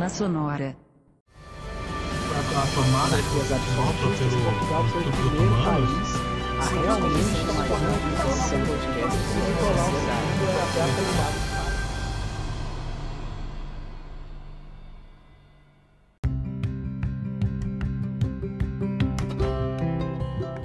Caverna Sonora. A, a de que os advogados pelo Instituto a realmente se tornar uma produção de podcast e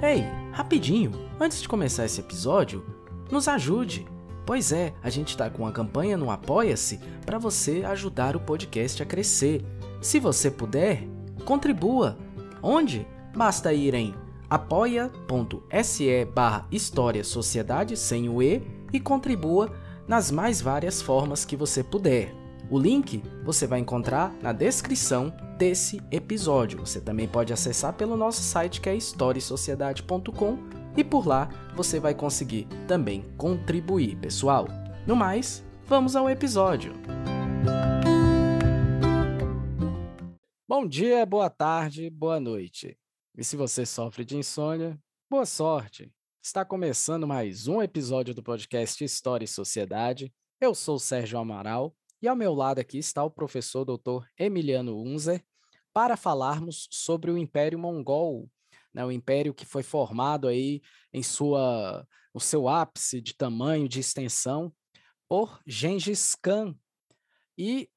um para Ei, rapidinho, antes de começar esse episódio, nos ajude! Pois é, a gente está com uma campanha no Apoia-se para você ajudar o podcast a crescer. Se você puder, contribua. Onde? Basta ir em apoia.se barra História Sociedade sem o E e contribua nas mais várias formas que você puder. O link você vai encontrar na descrição desse episódio. Você também pode acessar pelo nosso site que é historiesociedade.com e por lá você vai conseguir também contribuir, pessoal. No mais, vamos ao episódio. Bom dia, boa tarde, boa noite. E se você sofre de insônia, boa sorte. Está começando mais um episódio do podcast História e Sociedade. Eu sou Sérgio Amaral e ao meu lado aqui está o professor Dr. Emiliano Unzer para falarmos sobre o Império Mongol, né, o império que foi formado aí em sua, o seu ápice de tamanho, de extensão, por Gengis Khan. E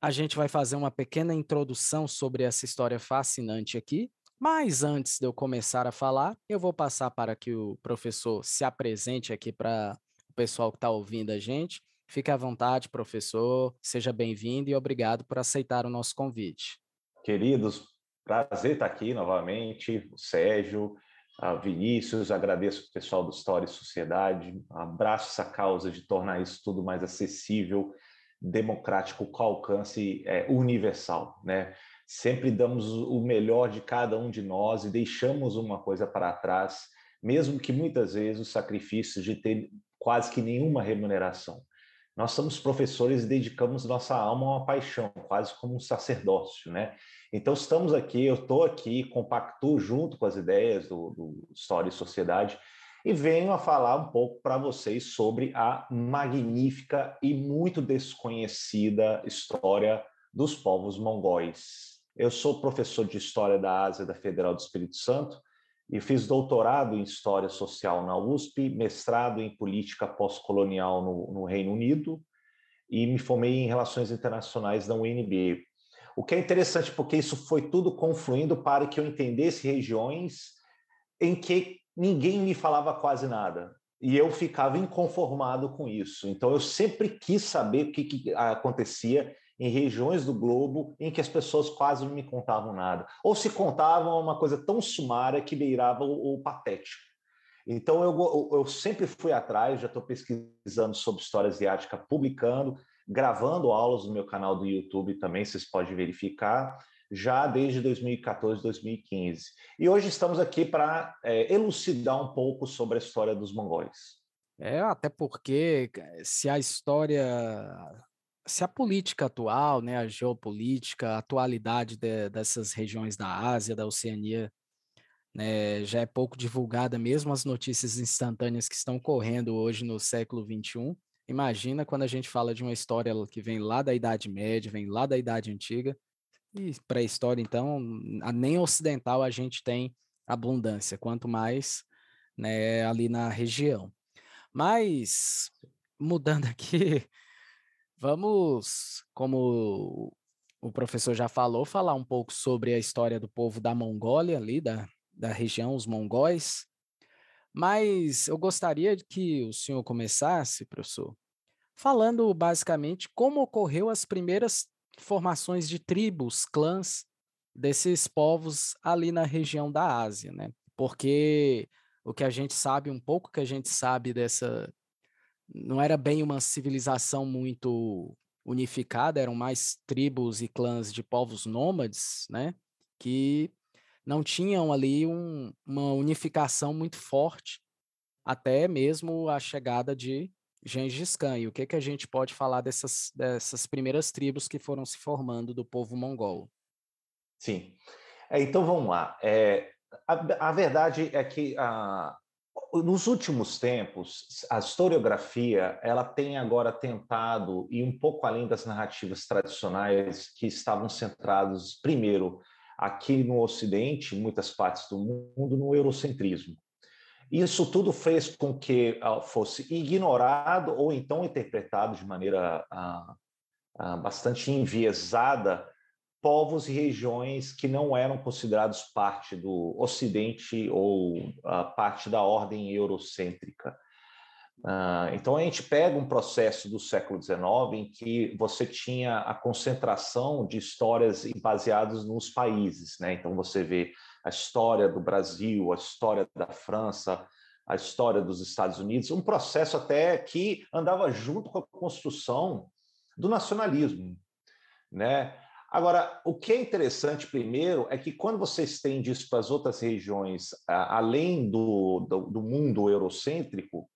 a gente vai fazer uma pequena introdução sobre essa história fascinante aqui. Mas antes de eu começar a falar, eu vou passar para que o professor se apresente aqui para o pessoal que está ouvindo a gente. Fique à vontade, professor, seja bem-vindo e obrigado por aceitar o nosso convite. Queridos Prazer estar aqui novamente, o Sérgio, a Vinícius, agradeço o pessoal do Story Sociedade, abraço essa causa de tornar isso tudo mais acessível, democrático, com alcance é, universal, né? Sempre damos o melhor de cada um de nós e deixamos uma coisa para trás, mesmo que muitas vezes o sacrifício de ter quase que nenhuma remuneração. Nós somos professores e dedicamos nossa alma a uma paixão, quase como um sacerdócio, né? Então, estamos aqui, eu estou aqui, compactuo junto com as ideias do, do História e Sociedade e venho a falar um pouco para vocês sobre a magnífica e muito desconhecida história dos povos mongóis. Eu sou professor de História da Ásia da Federal do Espírito Santo e fiz doutorado em História Social na USP, mestrado em Política Pós-Colonial no, no Reino Unido e me formei em Relações Internacionais na UNB. O que é interessante, porque isso foi tudo confluindo para que eu entendesse regiões em que ninguém me falava quase nada. E eu ficava inconformado com isso. Então, eu sempre quis saber o que, que acontecia em regiões do globo em que as pessoas quase não me contavam nada. Ou se contavam é uma coisa tão sumária que beirava o, o patético. Então, eu, eu sempre fui atrás, já estou pesquisando sobre história asiática, publicando, gravando aulas no meu canal do YouTube também, vocês podem verificar, já desde 2014, 2015. E hoje estamos aqui para é, eh, elucidar um pouco sobre a história dos mongóis. É, até porque eh, se a história se a política atual, né, a geopolítica, a atualidade de, dessas regiões da Ásia, da Oceania, né, já é pouco divulgada, mesmo as notícias instantâneas que estão correndo hoje no século XXI, Imagina quando a gente fala de uma história que vem lá da Idade Média, vem lá da Idade Antiga, e pré-história, então, nem ocidental a gente tem abundância, quanto mais né, ali na região. Mas, mudando aqui, vamos, como o professor já falou, falar um pouco sobre a história do povo da Mongólia, ali, da, da região, os mongóis. Mas eu gostaria que o senhor começasse, professor, falando basicamente como ocorreu as primeiras formações de tribos, clãs desses povos ali na região da Ásia, né? Porque o que a gente sabe, um pouco que a gente sabe dessa. Não era bem uma civilização muito unificada, eram mais tribos e clãs de povos nômades, né? Que não tinham ali um, uma unificação muito forte, até mesmo a chegada de Gengis Khan. E o que, que a gente pode falar dessas, dessas primeiras tribos que foram se formando do povo mongol? Sim. É, então vamos lá. É, a, a, verdade é que a, ah, nos últimos tempos, a historiografia ela tem agora tentado ir um pouco além das narrativas tradicionais que estavam centrados primeiro aqui no Ocidente, muitas partes do mundo, no eurocentrismo. Isso tudo fez com que ah, fosse ignorado ou então interpretado de maneira ah, ah, bastante enviesada povos e regiões que não eram considerados parte do Ocidente ou parte da ordem eurocêntrica. Ah, então, a gente pega um processo do século XIX em que você tinha a concentração de histórias baseadas nos países. Né? Então, você vê a história do Brasil, a história da França, a história dos Estados Unidos, um processo até que andava junto com a construção do nacionalismo. Né? Agora, o que é interessante primeiro é que quando você estende isso para as outras regiões, além do, do, do mundo eurocêntrico,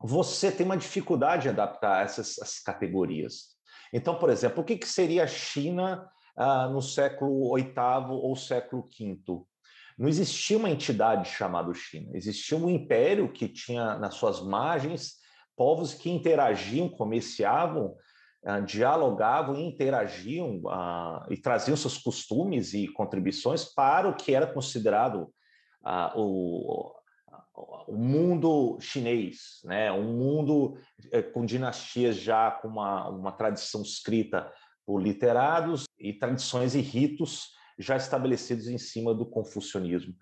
você tem uma dificuldade de adaptar essas categorias. Então, por exemplo, o que, que seria a China ah, no século VIII ou século V? Não existia uma entidade chamada China, existia um império que tinha nas suas margens povos que interagiam, comerciavam, ah, dialogavam, interagiam ah, e traziam seus costumes e contribuições para o que era considerado ah, o, o mundo chinês, né? um mundo eh, com dinastias já com uma, uma tradição escrita por literados e tradições e ritos já estabelecidos em cima do confucionismo.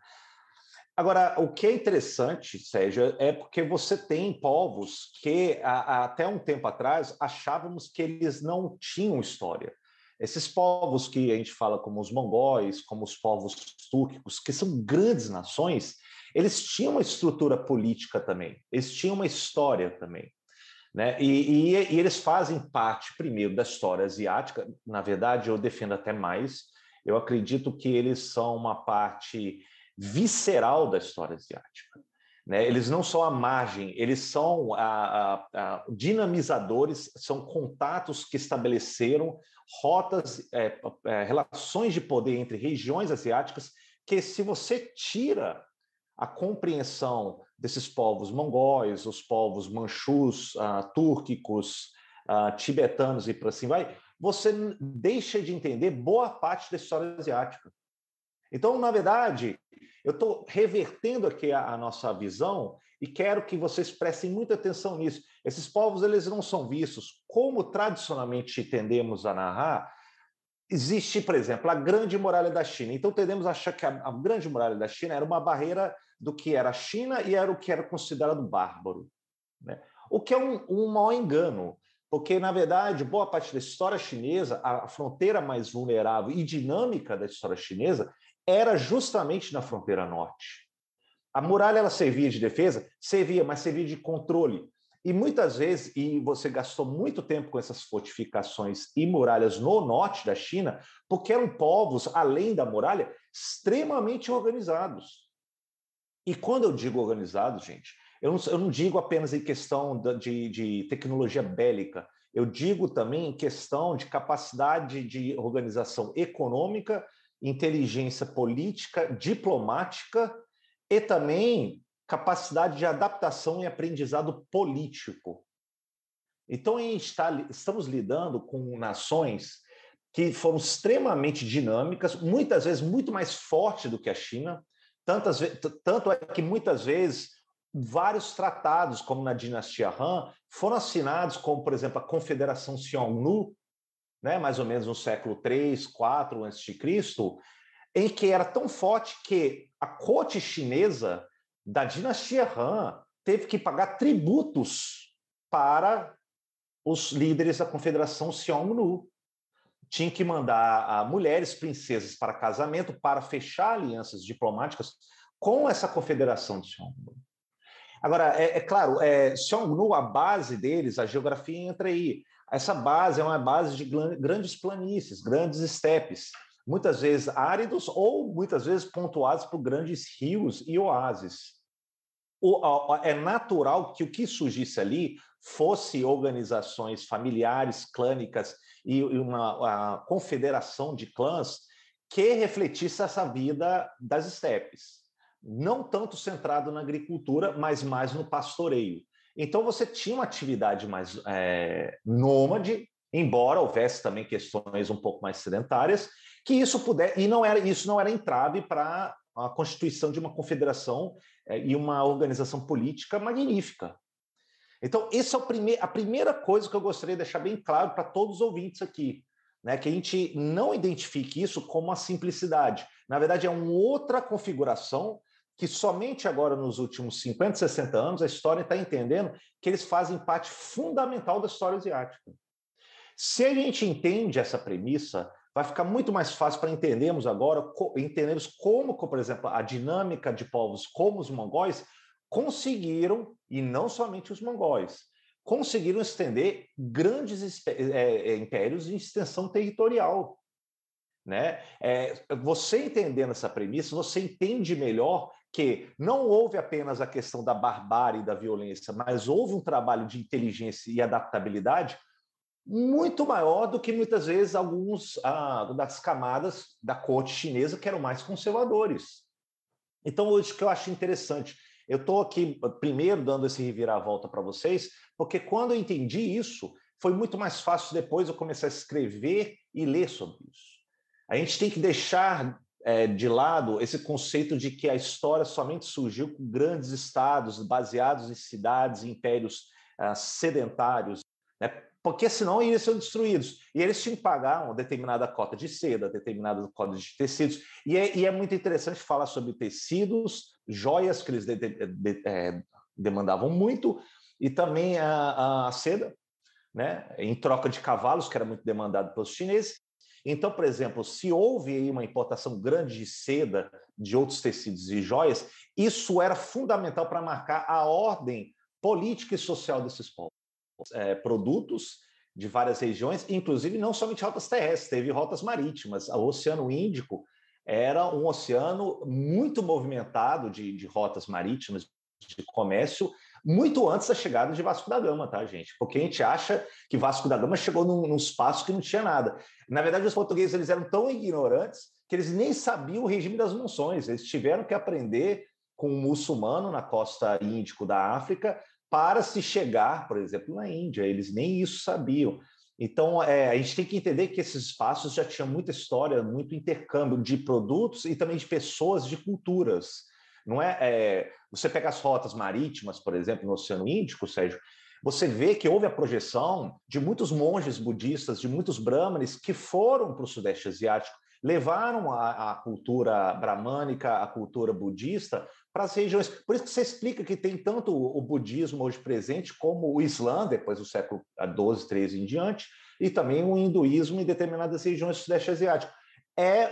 Agora, o que é interessante, Sérgio, é porque você tem povos que até um tempo atrás achávamos que eles não tinham história. Esses povos que a gente fala como os mongóis, como os povos túrquicos, que são grandes nações, eles tinham uma estrutura política também, eles tinham uma história também. Né? E, e, e eles fazem parte, primeiro, da história asiática. Na verdade, eu defendo até mais. Eu acredito que eles são uma parte visceral da história asiática. Né? Eles não são a margem, eles são a, a, a dinamizadores, são contatos que estabeleceram rotas, é, é, relações de poder entre regiões asiáticas, que se você tira a compreensão desses povos mongóis, os povos manchus, uh, túrquicos, uh, tibetanos e por assim vai, você deixa de entender boa parte da história asiática. Então, na verdade, eu estou revertendo aqui a, a, nossa visão e quero que vocês prestem muita atenção nisso. Esses povos eles não são vistos como tradicionalmente tendemos a narrar existe, por exemplo, a Grande Muralha da China. Então, tendemos a achar que a, a, Grande Muralha da China era uma barreira do que era a China e era o que era considerado bárbaro. Né? O que é um, um engano, porque, na verdade, boa parte da história chinesa, a fronteira mais vulnerável e dinâmica da história chinesa era justamente na fronteira norte. A muralha ela servia de defesa? Servia, mas servia de controle. E muitas vezes, e você gastou muito tempo com essas fortificações e muralhas no norte da China, porque eram povos, além da muralha, extremamente organizados. E quando eu digo organizados, gente, eu não, eu não digo apenas em questão de, de tecnologia bélica, eu digo também em questão de capacidade de organização econômica, inteligência política, diplomática e também capacidade de adaptação e aprendizado político. Então, está, estamos lidando com nações que foram extremamente dinâmicas, muitas vezes muito mais forte do que a China, tantas, tanto é que muitas vezes vários tratados, como na dinastia Han, foram assinados, como por exemplo a Confederação Xiongnu, né, mais ou menos no século antes de a.C., em que era tão forte que a corte chinesa da dinastia Han teve que pagar tributos para os líderes da confederação Xiongnu. Tinha que mandar mulheres princesas para casamento para fechar alianças diplomáticas com essa confederação de Xiongnu. Agora, é, é, claro, é, Xiongnu, a base deles, a geografia entra aí. Essa base é uma base de grandes planícies, grandes estepes muitas vezes áridos ou muitas vezes pontuados por grandes rios e oásis. O, é natural que o que surgisse ali fosse organizações familiares, clânicas e uma confederação de clãs que refletisse essa vida das estepes. Não tanto centrado na agricultura, mas mais no pastoreio. Então você tinha uma atividade mais é, nômade, embora houvesse também questões um pouco mais sedentárias, que isso puder e não era isso não era entrave para a constituição de uma confederação é, e uma organização política magnífica. Então, essa é prime a primeira coisa que eu gostaria de deixar bem claro para todos os ouvintes aqui, né, que a gente não identifique isso como a simplicidade. Na verdade, é uma outra configuração que somente agora, nos últimos 50, 60 anos, a história está entendendo que eles fazem parte fundamental da história asiática. Se a gente entende essa premissa, vai ficar muito mais fácil para entendermos agora, entendermos como, por exemplo, a dinâmica de povos como os mongóis conseguiram, e não somente os mongóis, conseguiram estender grandes é, é, impérios em extensão territorial. Né? É, você entendendo essa premissa, você entende melhor que não houve apenas a questão da barbárie e da violência, mas houve um trabalho de inteligência e adaptabilidade muito maior do que muitas vezes alguns ah, das camadas da corte chinesa que eram mais conservadores. Então, hoje que eu acho interessante, eu estou aqui ah, primeiro dando esse reviravolta para vocês, porque quando eu entendi isso, foi muito mais fácil depois eu começar a escrever e ler sobre isso. A gente tem que deixar é, de lado esse conceito de que a história somente surgiu com grandes estados baseados em cidades, impérios ah, sedentários. Né? porque senão eles são destruídos. E eles tinham que pagar uma determinada cota de seda, determinada cota de tecidos. E é, e é muito interessante falar sobre tecidos, joias que eles de, de, de, é, demandavam muito, e também a, a, seda, né, em troca de cavalos, que era muito demandado pelos chineses. Então, por exemplo, se houve uma importação grande de seda, de outros tecidos e joias, isso era fundamental para marcar a ordem política e social desses povos é, produtos de várias regiões, inclusive não somente rotas terrestres, teve rotas marítimas. O Oceano Índico era um oceano muito movimentado de, de rotas marítimas, de comércio, muito antes da chegada de Vasco da Gama, tá, gente? Porque a gente acha que Vasco da Gama chegou num, num espaço que não tinha nada. Na verdade, os portugueses eles eram tão ignorantes que eles nem sabiam o regime das monções, eles tiveram que aprender com um muçulmano na costa índico da África para se chegar, por exemplo, na Índia. Eles nem isso sabiam. Então, é, a gente tem que entender que esses espaços já tinham muita história, muito intercâmbio de produtos e também de pessoas, de culturas. Não é, é você pega as rotas marítimas, por exemplo, no Oceano Índico, Sérgio, você vê que houve a projeção de muitos monges budistas, de muitos brahmanes que foram para o Sudeste Asiático levaram a, a cultura bramânica, a cultura budista para as regiões. Por isso que você explica que tem tanto o budismo hoje presente como o Islã, depois do século XII, XIII em diante, e também o hinduísmo em determinadas regiões do Sudeste Asiático. É,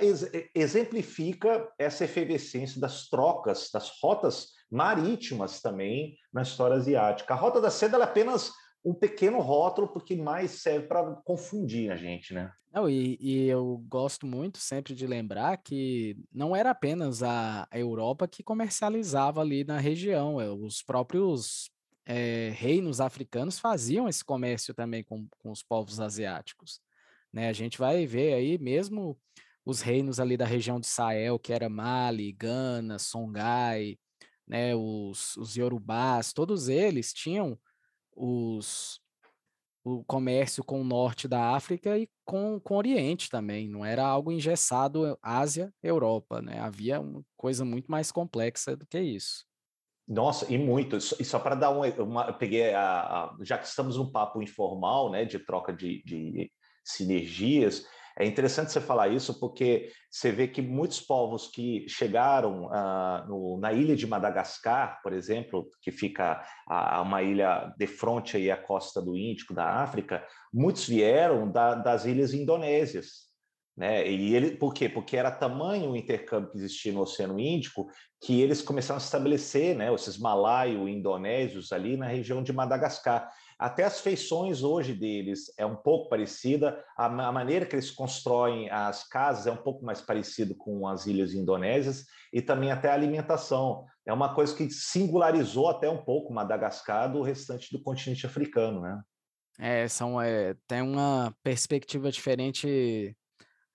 exemplifica essa efervescência das trocas, das rotas marítimas também na história asiática. A Rota da Seda é apenas um pequeno rótulo, porque mais serve para confundir a gente, né? Não, e, e, eu gosto muito sempre de lembrar que não era apenas a Europa que comercializava ali na região, é, os próprios é, reinos africanos faziam esse comércio também com, com os povos asiáticos. Né? A gente vai ver aí mesmo os reinos ali da região de Sahel, que era Mali, Gana, Songhai, né? os, os Yorubás, todos eles tinham os, o comércio com o norte da África e com, com o Oriente também. Não era algo engessado Ásia, Europa, né? Havia uma coisa muito mais complexa do que isso. Nossa, e muito. E só para dar uma, peguei a, a, já que estamos num papo informal, né, de troca de, de sinergias, é interessante você falar isso porque você vê que muitos povos que chegaram ah, no, na ilha de Madagascar, por exemplo, que fica a, a uma ilha de fronte aí à costa do Índico, da África, muitos vieram da, das ilhas indonésias, né? E ele, por quê? Porque era tamanho o intercâmbio que existia no Oceano Índico que eles começaram a estabelecer, né, esses malaios, indonésios ali na região de Madagascar. Até as feições hoje deles é um pouco parecida, a, a maneira que eles constroem as casas é um pouco mais parecido com as ilhas indonésias e também até a alimentação. É uma coisa que singularizou até um pouco Madagascar do restante do continente africano, né? É, são, é, tem uma perspectiva diferente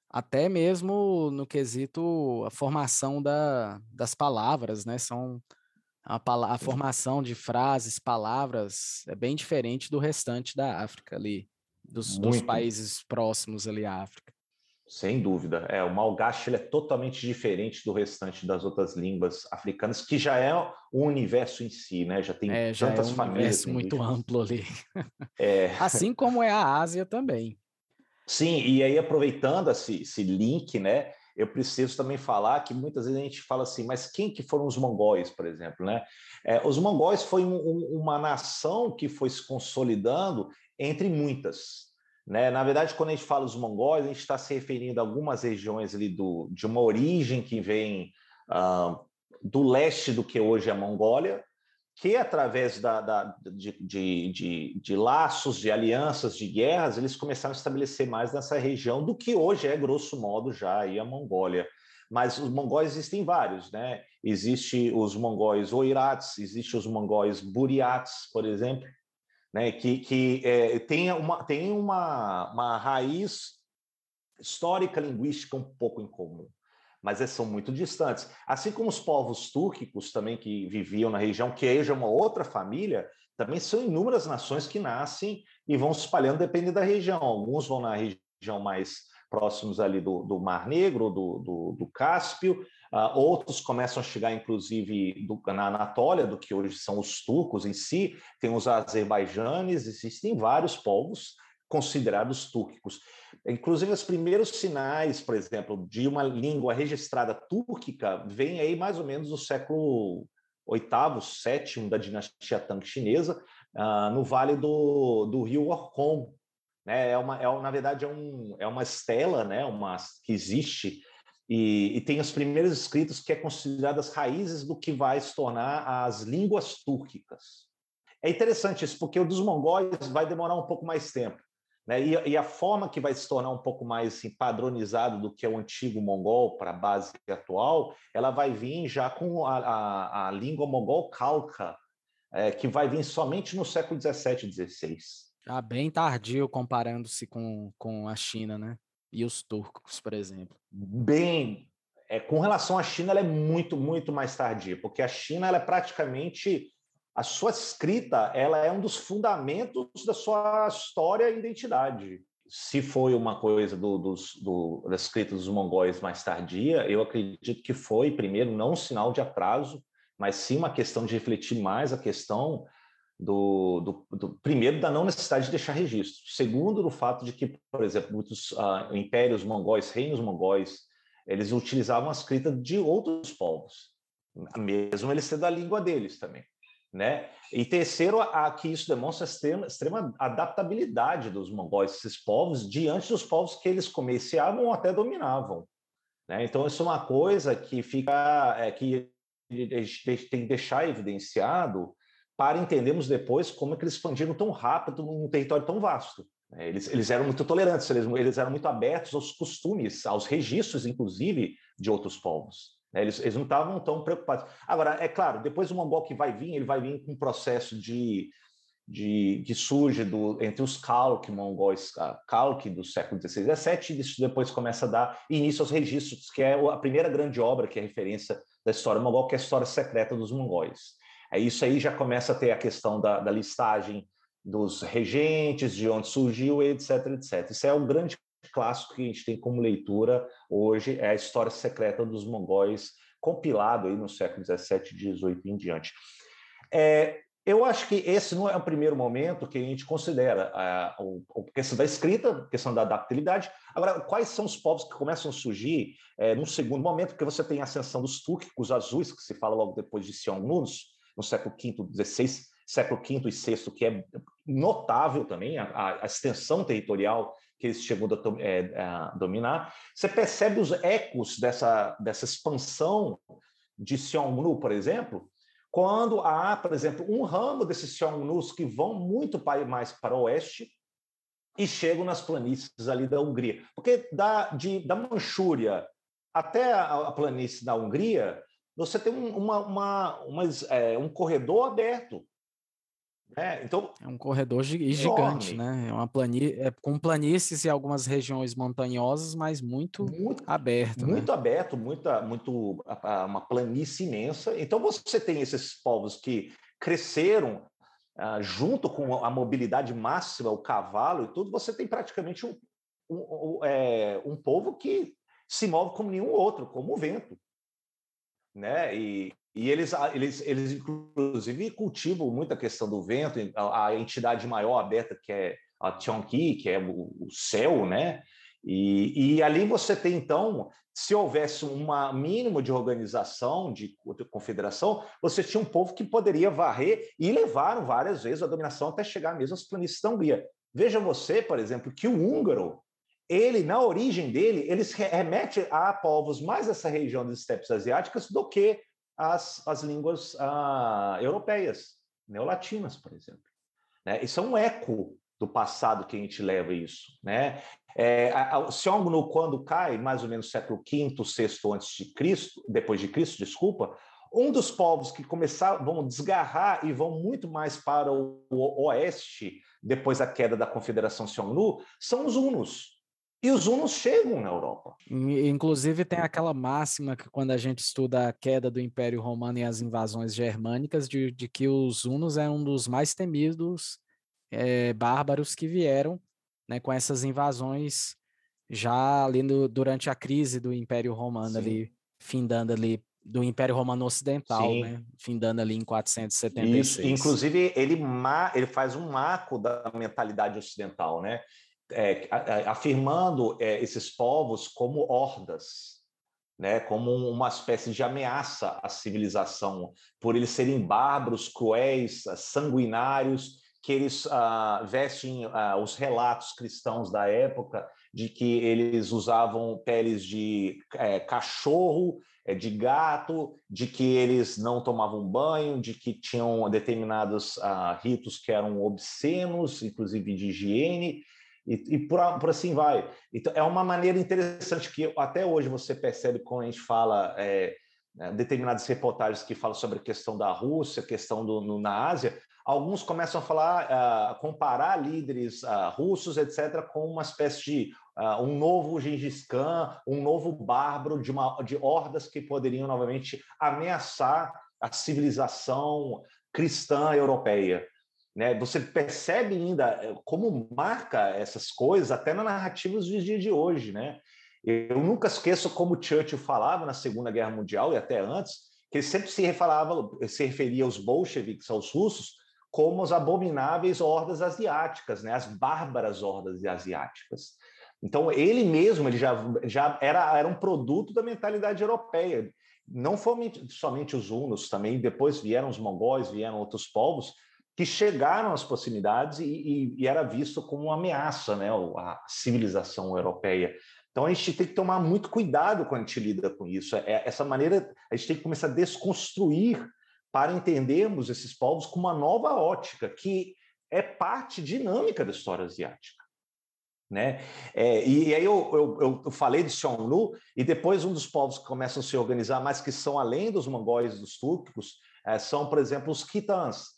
até mesmo no quesito a formação da, das palavras, né? São a, a formação de frases, palavras, é bem diferente do restante da África ali, dos, dos países próximos ali à África. Sem dúvida. É, o malgache ele é totalmente diferente do restante das outras línguas africanas, que já é um universo em si, né? Já tem é, já é tantas é um famílias. muito amplo ali. É. Assim como é a Ásia também. Sim, e aí aproveitando esse, esse link, né? eu preciso também falar que muitas vezes a gente fala assim, mas quem que foram os mongóis, por exemplo, né? É, os mongóis foi um, um, uma nação que foi se consolidando entre muitas, né? Na verdade, quando a gente fala os mongóis, a gente está se referindo a algumas regiões ali do, de uma origem que vem ah, do leste do que hoje é a Mongólia, que, através da, da de, de, de, de, laços, de alianças, de guerras, eles começaram a estabelecer mais nessa região do que hoje é, grosso modo, já aí a Mongólia. Mas os mongóis existem vários, né? Existem os mongóis Oirats, existem os mongóis Buriats, por exemplo, né? que, que é, tem, uma, tem uma, uma raiz histórica linguística um pouco incomum mas é, são muito distantes. Assim como os povos túrquicos também que viviam na região, que já é uma outra família, também são inúmeras nações que nascem e vão se espalhando dependendo da região. Alguns vão na região mais próximos ali do, do Mar Negro, do, do, do Cáspio, uh, outros começam a chegar, inclusive, do, na Anatólia, do que hoje são os turcos em si, tem os azerbaijanes, existem vários povos considerados túrquicos. Inclusive, os primeiros sinais, por exemplo, de uma língua registrada túrquica vêm aí mais ou menos do século oitavo, sétimo da dinastia Tang chinesa, uh, no vale do, do rio Orkhon. Né? É uma, é, na verdade, é, um, é uma estela né? uma, que existe e, e tem os primeiros escritos que é as raízes do que vai se tornar as línguas túrquicas. É interessante isso, porque o dos mongóis vai demorar um pouco mais tempo. Né? E, e, a forma que vai se tornar um pouco mais assim, padronizado do que é o antigo mongol para a base atual, ela vai vir já com a, a, a língua mongol calca, é, que vai vir somente no século XVII e XVI. Ah, bem tardio comparando-se com, com a China, né? E os turcos, por exemplo. Bem, é, com relação à China, ela é muito, muito mais tardia, porque a China ela é praticamente a sua escrita ela é um dos fundamentos da sua história e identidade. Se foi uma coisa do, dos, do, da escrita dos mongóis mais tardia, eu acredito que foi, primeiro, não um sinal de atraso, mas sim uma questão de refletir mais a questão do, do, do, primeiro da não necessidade de deixar registro, segundo do fato de que, por exemplo, muitos ah, impérios mongóis, reinos mongóis, eles utilizavam a escrita de outros povos, mesmo eles sendo a língua deles também. Né? E terceiro, a, que isso demonstra a extrema, extrema adaptabilidade dos mongóis, esses povos, diante dos povos que eles comerciavam ou até dominavam. Né? Então, isso é uma coisa que fica, é, que tem que deixar evidenciado para entendermos depois como é que eles expandiram tão rápido num território tão vasto. Né? Eles, eles eram muito tolerantes, eles, eles eram muito abertos aos costumes, aos registros, inclusive, de outros povos. Né? Eles, eles não estavam tão preocupados. Agora, é claro, depois o mongol que vai vir, ele vai vir com um processo de, de, que surge do, entre os Kalk mongóis, Kalk do século XVI e XVII, e isso depois começa a dar início aos registros, que é a primeira grande obra que é referência da história mongol, que é a História Secreta dos Mongóis. É isso aí já começa a ter a questão da, da listagem dos regentes, de onde surgiu, etc, etc. Isso é um grande clássico que a gente tem como leitura hoje é a História Secreta dos Mongóis, compilado aí no século XVII, XVIII em diante. É, eu acho que esse não é o primeiro momento que a gente considera a, é, a questão da escrita, a questão da adaptabilidade. Agora, quais são os povos que começam a surgir é, segundo momento? Porque você tem a ascensão dos túrquicos azuis, que se fala logo depois de Sion Nunes, no século V, XVI, século V e VI, que é notável também a, a extensão territorial que eles chegou eh, a, dominar. Você percebe os ecos dessa, dessa expansão de Xiongnu, por exemplo, quando há, por exemplo, um ramo desses Xiongnu que vão muito mais para o oeste e chegam nas planícies ali da Hungria. Porque da, de, da Manchúria até a, planície da Hungria, você tem uma, uma, uma é, eh, um corredor aberto é, então, é um corredor gigante, enorme. né? É uma plani é com planícies e algumas regiões montanhosas, mas muito, muito aberto. Né? Muito né? aberto, muita, muito uma planície imensa. Então você tem esses povos que cresceram ah, junto com a mobilidade máxima, o cavalo e tudo. Você tem praticamente um, um, um, é, um povo que se move como nenhum outro, como o vento, né? E, e eles, eles, eles, inclusive, cultivam muito a questão do vento, a, a entidade maior aberta, que é a Tianqi que é o, o céu, né? E, e, ali você tem, então, se houvesse um mínimo de organização, de, de confederação, você tinha um povo que poderia varrer e levaram várias vezes a dominação até chegar mesmo às planícies da Hungria. Veja você, por exemplo, que o húngaro, ele, na origem dele, ele remete a povos mais dessa região das estepes asiáticas do que as, as línguas ah, europeias, neolatinas, por exemplo. Né? Isso é um eco do passado que a gente leva isso. Né? É, a, a, quando cai, mais ou menos século V, VI antes de Cristo, depois de Cristo, desculpa, um dos povos que começaram, vão desgarrar e vão muito mais para o, o oeste, depois da queda da Confederação Xiongnu, são os hunos. E os hunos chegam na Europa. Inclusive, tem aquela máxima que, quando a gente estuda a queda do Império Romano e as invasões germânicas, de, de que os hunos é um dos mais temidos é, bárbaros que vieram né, com essas invasões já ali no, durante a crise do Império Romano, Sim. ali, findando ali do Império Romano Ocidental, né? Findando ali em 476. Isso, inclusive, ele, ma, ele faz um marco da mentalidade ocidental, né? é, afirmando é, esses povos como hordas, né, como uma espécie de ameaça à civilização, por eles serem bárbaros, cruéis, sanguinários, que eles ah, vestem ah, os relatos cristãos da época de que eles usavam peles de é, cachorro, é, de gato, de que eles não tomavam banho, de que tinham determinados ah, ritos que eram obscenos, inclusive de higiene, e, e por, por, assim vai. Então, é uma maneira interessante que até hoje você percebe quando a gente fala é, né, determinadas reportagens que falam sobre a questão da Rússia, questão do, no, na Ásia, alguns começam a falar, a comparar líderes a, ah, russos, etc., com uma espécie de a, ah, um novo Gengis Khan, um novo bárbaro de, uma, de hordas que poderiam novamente ameaçar a civilização cristã europeia. Né? Você percebe ainda eh, como marca essas coisas, até na narrativas dos dias de hoje. Né? Eu nunca esqueço como Churchill falava na Segunda Guerra Mundial e até antes, que ele sempre se, se referia aos bolcheviques, aos russos, como as abomináveis hordas asiáticas, né? as bárbaras hordas asiáticas. Então, ele mesmo ele já, já era, era um produto da mentalidade europeia. Não foram somente os hunos também, depois vieram os mongóis, vieram outros povos, que chegaram às proximidades e, e, e era visto como uma ameaça, né, a civilização europeia. Então a gente tem que tomar muito cuidado quando a gente lida com isso. É, é, essa maneira a gente tem que começar a desconstruir para entendermos esses povos com uma nova ótica que é parte dinâmica da história asiática. Né? É, e, aí eu, eu, eu falei de Xiongnu, e depois um dos povos que começam a se organizar, mas que são além dos mongóis e dos túrquicos, é, são, por exemplo, os quitãs,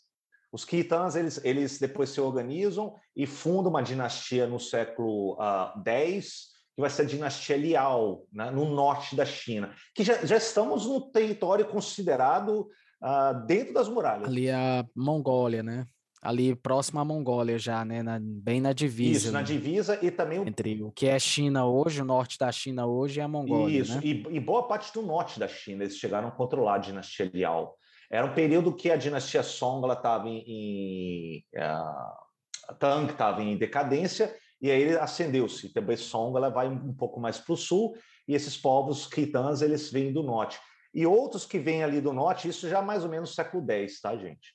os Khitans, eles, eles depois se organizam e fundam uma dinastia no século uh, ah, X, que vai ser a dinastia Liao, né, no norte da China, que já, já estamos no território considerado uh, dentro das muralhas. Ali é a Mongólia, né? ali próximo à Mongólia já, né, na, bem na divisa. Isso, né? na divisa e também... O... Entre o que é China hoje, o norte da China hoje é a Mongólia, Isso, né? e, e, boa parte do norte da China, eles chegaram a controlar a dinastia Liao. Era um período que a dinastia Song estava em, em uh, Tang estava em decadência e aí ele ascendeu-se. Também Song ela vai um pouco mais para o sul e esses povos quitãs eles vêm do norte e outros que vêm ali do norte. Isso já é mais ou menos século X, tá gente?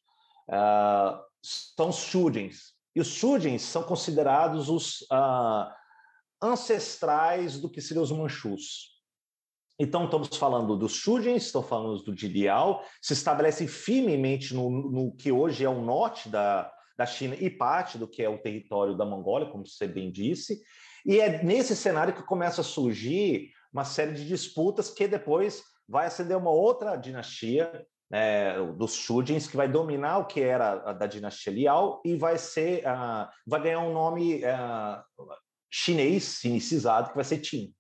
Uh, são os Shudins e os Shudins são considerados os uh, ancestrais do que seriam os Manchus. Então, estamos falando dos Shujins, estamos falando do Dilial, se estabelecem firmemente no, no, que hoje é o norte da, da China e parte do que é o território da Mongólia, como você bem disse. E é nesse cenário que começa a surgir uma série de disputas que depois vai acender uma outra dinastia é, dos Shujins, que vai dominar o que era a da dinastia Liao e vai ser uh, vai ganhar um nome uh, chinês sinicizado, que vai ser Qin.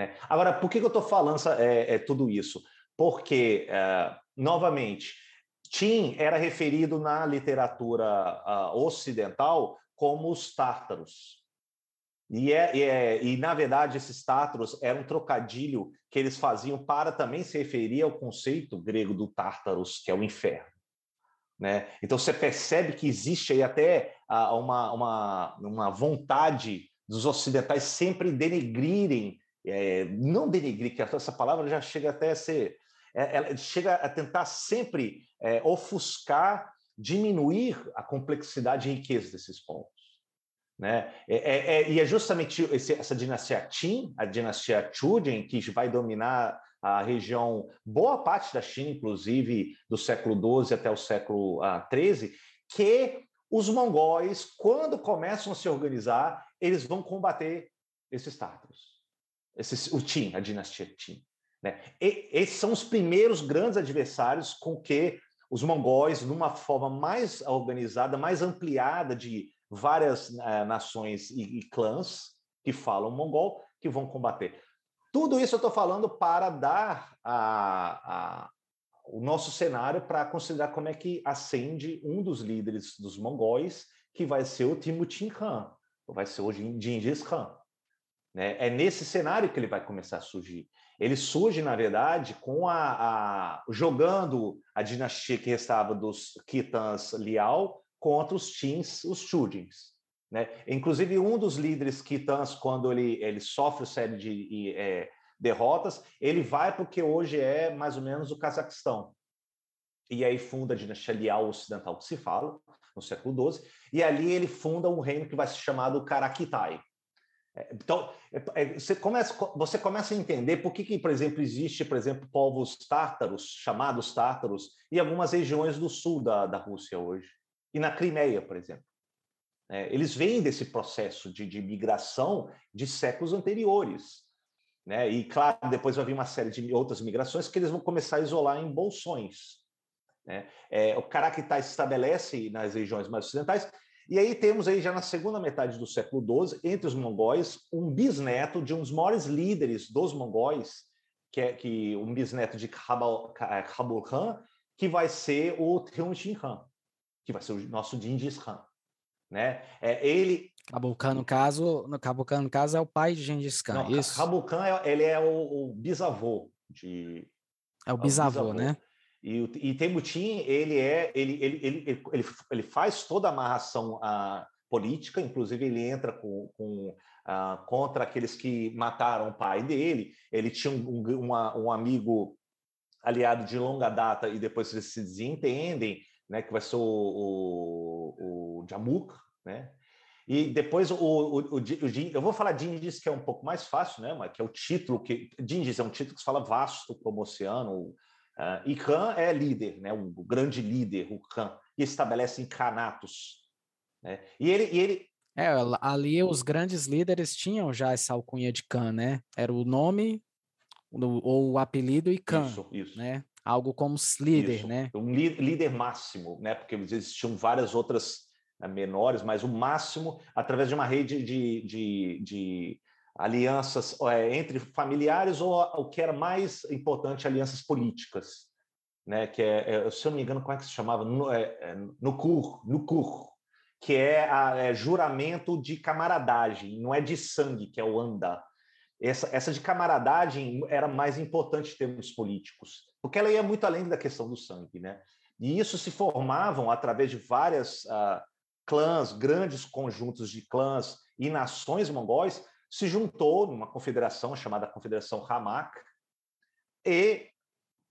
Né? Agora, por que, eu estou falando é, é, tudo isso? Porque, é, novamente, Tim era referido na literatura uh, ocidental como os tártaros. E, é, e, é, e, na verdade, esses tártaros era um trocadilho que eles faziam para também se referir ao conceito grego do tártaros, que é o inferno. Né? Então, você percebe que existe aí até uh, uma, uma, uma vontade dos ocidentais sempre denegrirem é, não denigrir, que essa palavra já chega até a ser, é, ela chega a tentar sempre é, ofuscar, diminuir a complexidade e riqueza desses pontos. Né? É, é, é e é justamente esse, essa dinastia Qin, a dinastia Chujin, que vai dominar a região, boa parte da China, inclusive do século XII até o século XIII, ah, que os mongóis, quando começam a se organizar, eles vão combater esses tátaros. Esse, o Tim, a dinastia Tim. Né? E, esses são os primeiros grandes adversários com que os mongóis, numa forma mais organizada, mais ampliada de várias uh, nações e, e, clãs que falam mongol, que vão combater. Tudo isso eu estou falando para dar a, a, o nosso cenário para considerar como é que ascende um dos líderes dos mongóis, que vai ser o Timutin Khan, vai ser o Gengis Khan. Né? É nesse cenário que ele vai começar a surgir. Ele surge, na verdade, com a, a jogando a dinastia que restava dos Kitans Liao contra os Chins, os Chudins. Né? Inclusive, um dos líderes Kitans, quando ele, ele sofre série de é, derrotas, ele vai porque hoje é mais ou menos o Cazaquistão. E aí funda a dinastia Liao Ocidental, que se fala, no século XII, e ali ele funda um reino que vai se chamar do Karakitai, é, então, é, é, você começa, você começa a entender por que, que, por exemplo, existe, por exemplo, povos tártaros, chamados tártaros, em algumas regiões do sul da, da Rússia hoje, e na Crimeia, por exemplo. É, eles vêm desse processo de, de migração de séculos anteriores. Né? E, claro, depois vai vir uma série de outras migrações que eles vão começar a isolar em bolsões. Né? É, o Caraquetá se estabelece nas regiões mais ocidentais e aí temos aí já na segunda metade do século XII, entre os mongóis, um bisneto de um dos maiores líderes dos mongóis, que é que, um bisneto de Kabul é, Khan, que vai ser o Teunxin Khan, que vai ser o nosso Genghis Khan. Né? É, ele... Kabul Khan, no caso, no Khan, no caso, é o pai de Genghis Khan, Não, isso? Kabul Khan, é, ele é o, o bisavô de... É o bisavô, o bisavô. né? E e Temutin, ele é, ele, ele, ele, ele, ele faz toda a amarração a, ah, política, inclusive ele entra com, com a, ah, contra aqueles que mataram o pai dele. Ele tinha um, uma, um amigo aliado de longa data e depois eles se desentendem, né, que vai ser o, o, o Jamuk, né? E depois o, o, o, o eu vou falar Dindis, que é um pouco mais fácil, né? Mas que é o título que Dinges é um título que se fala vasto como oceano, Uh, e Khan é líder, né, o grande líder, o Khan, que estabelece canatos. Né? E, ele, e ele. É, ali os grandes líderes tinham já essa alcunha de Khan, né? Era o nome ou o apelido e Khan. Isso, isso. Né? Algo como líder, isso. né? Um líder máximo, né? Porque existiam várias outras né, menores, mas o máximo através de uma rede de, de, de alianças é, entre familiares ou o que era mais importante, alianças políticas, né? Que é, é se eu não me engano, como é que se chamava? No, é, é no cur, no cur, que é, a, é, juramento de camaradagem, não é de sangue, que é o andar. Essa, essa de camaradagem era mais importante em termos políticos, porque ela ia muito além da questão do sangue, né? E isso se formavam através de várias uh, clãs, grandes conjuntos de clãs e nações mongóis se juntou numa confederação chamada Confederação Hamak e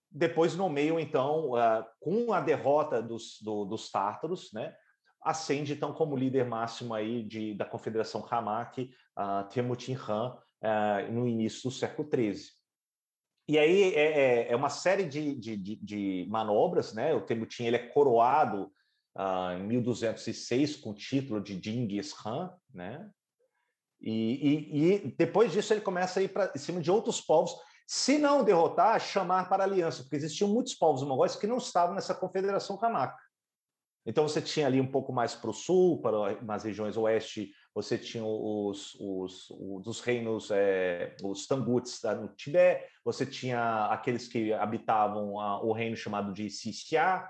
depois nomeiam, então, eh, com a derrota dos, do, dos tártaros, né, ascende, então, como líder máximo aí de, da Confederação Hamak, Temutin Han, eh, no início do século XIII. E aí é, é, é, uma série de, de, de, manobras, né? O Temutin ele é coroado uh, em 1206 com o título de Genghis Khan, né? E, e, e depois disso ele começa a ir para cima de outros povos, se não derrotar, chamar para aliança, porque existiam muitos povos mongóis que não estavam nessa confederação Kamaka. Então você tinha ali um pouco mais para o sul, para as regiões oeste, você tinha os, os, os dos reinos, é, os Tanguts tá, no Tibete, você tinha aqueles que habitavam a, o reino chamado de Sixia,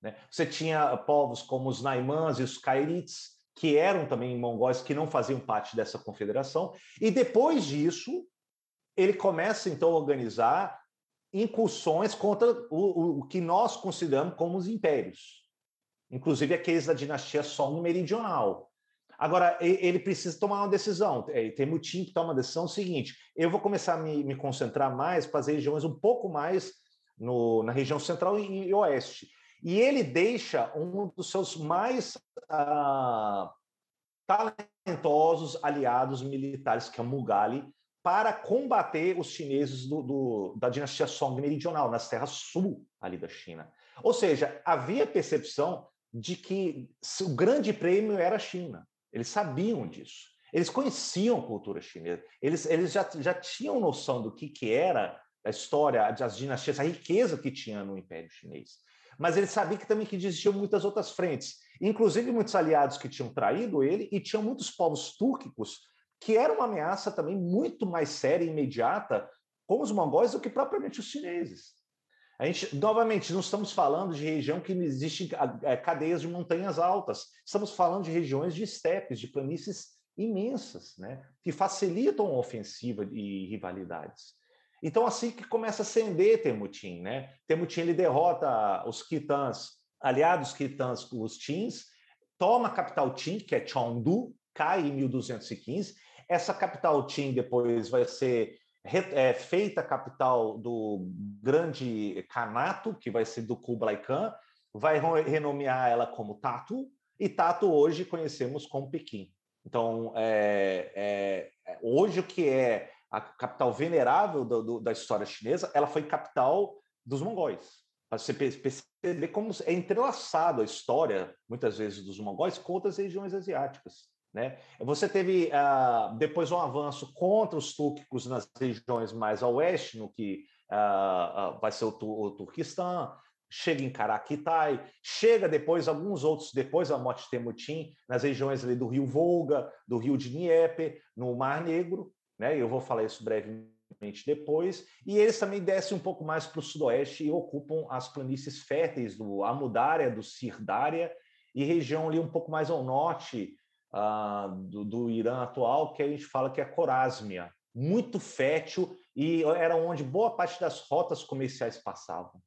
né? você tinha povos como os Naimans e os kairits que eram também mongóis, que não faziam parte dessa confederação. E depois disso, ele começa então a organizar incursões contra o, o que nós consideramos como os impérios, inclusive aqueles da dinastia Song meridional. Agora, ele precisa tomar uma decisão. É, tem Mutim que toma uma decisão é seguinte: eu vou começar a me, me concentrar mais para as regiões um pouco mais no, na região central e, e oeste. E ele deixa um dos seus mais ah, talentosos aliados militares, que é o Mugali, para combater os chineses do, do, da dinastia Song meridional, nas terras sul ali da China. Ou seja, havia percepção de que o grande prêmio era a China. Eles sabiam disso. Eles conheciam a cultura chinesa. Eles, eles já, já tinham noção do que, que era a história, das dinastias, a riqueza que tinha no Império Chinês mas ele sabia que também que existiam muitas outras frentes, inclusive muitos aliados que tinham traído ele e tinham muitos povos túrquicos que era uma ameaça também muito mais séria e imediata com os mongóis do que propriamente os chineses. A gente, novamente, não estamos falando de região que existe ah, é, cadeias de montanhas altas. Estamos falando de regiões de estepes, de planícies imensas, né, que facilitam a ofensiva e rivalidades. Então, assim que começa a acender Temutin, né? Temutin ele derrota os Khitans, aliados Khitans, os Tins, toma a capital Tin, que é Chongdu, cai em 1215. Essa capital Tin depois vai ser é, feita capital do grande Kanato, que vai ser do Kublai Khan, vai renomear ela como Tatu, e Tatu hoje conhecemos como Pequim. Então, é, é, é hoje o que é a capital venerável do, do, da história chinesa, ela foi capital dos mongóis. Para você perceber como é entrelaçado a história, muitas vezes, dos mongóis com outras regiões asiáticas. Né? Você teve uh, depois um avanço contra os túrquicos nas regiões mais a oeste, no que uh, uh, vai ser o, tu, o Turquistão, chega em Karakitai, chega depois, alguns outros, depois da morte de Temutin, nas regiões ali do rio Volga, do rio Dnieper, no Mar Negro, né? Eu vou falar isso brevemente depois. E eles também descem um pouco mais para o sudoeste e ocupam as planícies férteis do Amudária, do Sirdária e região ali um pouco mais ao norte uh, do, do Irã atual, que a gente fala que é Corásmia, muito fértil e era onde boa parte das rotas comerciais passavam.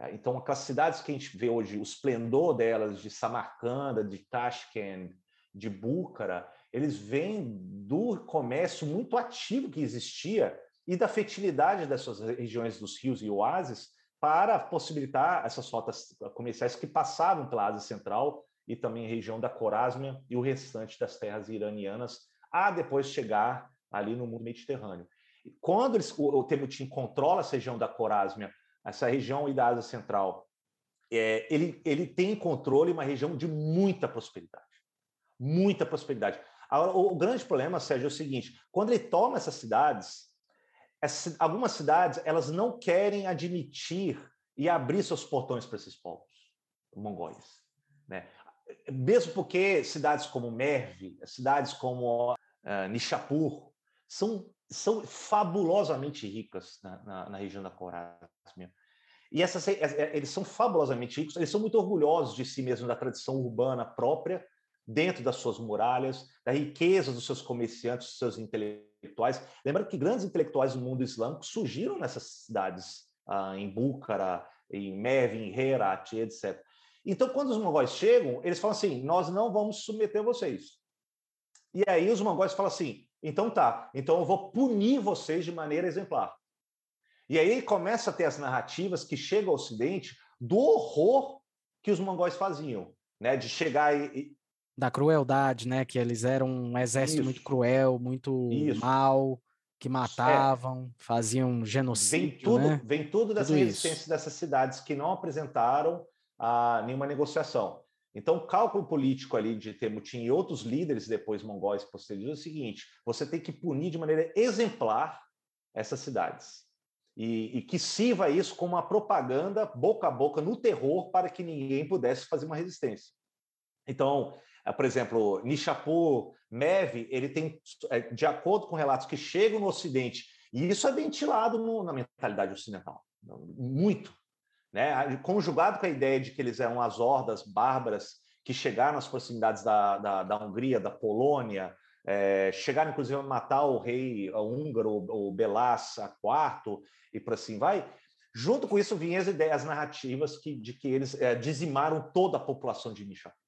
É, então, aquelas cidades que a gente vê hoje, o esplendor delas, de Samarcanda, de Tashkent, de Búcara, eles vêm do comércio muito ativo que existia e da fertilidade dessas regiões dos rios e oásis para possibilitar essas rotas comerciais que passavam pela Ásia Central e também a região da Corásmia e o restante das terras iranianas, a depois chegar ali no mundo mediterrâneo. Quando eles, o, o Temutin controla essa região da Corásmia, essa região e da Ásia Central, é, ele, ele tem em controle uma região de muita prosperidade. Muita prosperidade. Agora, o, grande problema, Sérgio, é o seguinte: quando ele toma essas cidades, essas, algumas cidades elas não querem admitir e abrir seus portões para esses povos mongóis, né? Mesmo porque cidades como Merv, cidades como uh, Nishapur são são fabulosamente ricas na, na, na região da Corásmia. E essas, eh, eh, eles são fabulosamente ricos, eles são muito orgulhosos de si mesmos, da tradição urbana própria, dentro das suas muralhas, da riqueza dos seus comerciantes, dos seus intelectuais. Lembrando que grandes intelectuais do mundo islâmico surgiram nessas cidades, ah, em Búcara, em Merv, em Herat, etc. Então, quando os mongóis chegam, eles falam assim: nós não vamos submeter vocês. E aí os mongóis falam assim: então tá, então eu vou punir vocês de maneira exemplar. E aí começa a ter as narrativas que chegam ao Ocidente do horror que os mongóis faziam, né? De chegar e, da crueldade, né? Que eles eram um exército Isso. muito cruel, muito isso. mal, que é. matavam, é. faziam genocídio. Vem tudo, né? vem tudo dessa tudo resistência isso. dessas cidades que não apresentaram ah, nenhuma negociação. Então, o cálculo político ali de Temutin e outros líderes depois mongóis posteriores é o seguinte: você tem que punir de maneira exemplar essas cidades. E, e, que sirva isso como uma propaganda boca a boca no terror para que ninguém pudesse fazer uma resistência. Então, ah, por exemplo, Nishapur, MEV, ele tem, é, de acordo com relatos que chegam no Ocidente, e isso é ventilado no, na mentalidade ocidental, né, muito, né? conjugado com a ideia de que eles eram as hordas bárbaras que chegaram nas proximidades da, da, da Hungria, da Polônia, é, chegaram inclusive a matar o rei o húngaro, o, o Belas IV, e por assim vai. Junto com isso vinham as ideias narrativas que, de que eles é, dizimaram toda a população de Nishapur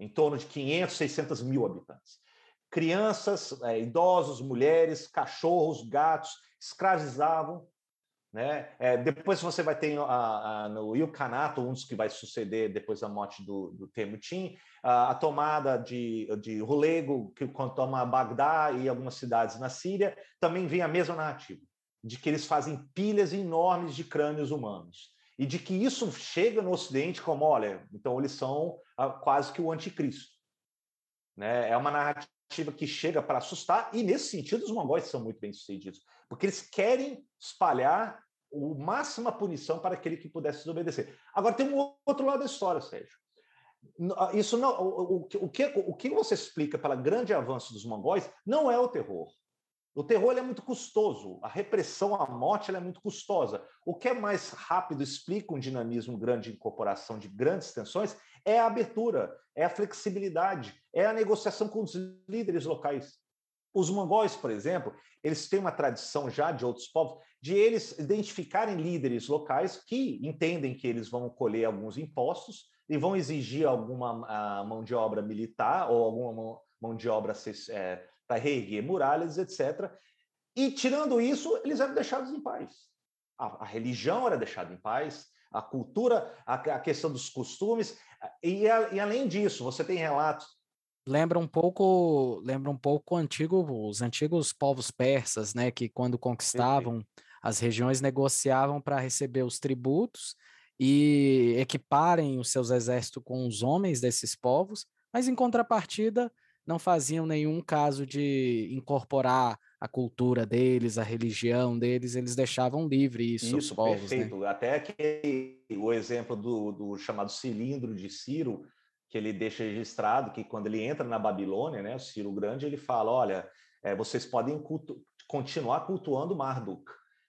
em torno de 500, 600 mil habitantes. Crianças, eh, idosos, mulheres, cachorros, gatos escravizavam. Né? É, depois você vai ter a, ah, a, ah, no Ilkanato, um dos que vai suceder depois da morte do, do Temutin, a, a, tomada de, de Rulego, que quando toma Bagdá e algumas cidades na Síria, também vem a mesma narrativa, de que eles fazem pilhas enormes de crânios humanos e de que isso chega no Ocidente como, olha, então eles são ah, quase que o anticristo. Né? É uma narrativa que chega para assustar, e nesse sentido os mongóis são muito bem-sucedidos, porque eles querem espalhar o máxima punição para aquele que pudesse desobedecer. Agora, tem um outro lado da história, Sérgio. Ah, isso não, o, o, o, que, o que você explica pelo grande avanço dos mongóis não é o terror. O terror é muito custoso, a repressão à morte é muito custosa. O que é mais rápido explica um dinamismo grande de incorporação de grandes tensões é a abertura, é a flexibilidade, é a negociação com os líderes locais. Os mongóis, por exemplo, eles têm uma tradição já de outros povos de eles identificarem líderes locais que entendem que eles vão colher alguns impostos e vão exigir alguma ah, mão de obra militar ou alguma mão de obra é, para reerguer muralhas, etc. E, tirando isso, eles eram deixados em paz. A, a religião era deixada em paz, a cultura, a, a questão dos costumes, e, a, e, além disso, você tem relatos. Lembra um pouco, lembra um pouco antigo, os antigos povos persas, né, que quando conquistavam as regiões negociavam para receber os tributos e equiparem os seus exércitos com os homens desses povos, mas em contrapartida não faziam nenhum caso de incorporar a cultura deles, a religião deles, eles deixavam livre isso. Isso, povos, né? perfeito. Né? Até que o exemplo do, do, chamado cilindro de Ciro, que ele deixa registrado, que quando ele entra na Babilônia, né, o Ciro Grande, ele fala, olha, é, vocês podem cultu continuar cultuando Marduk,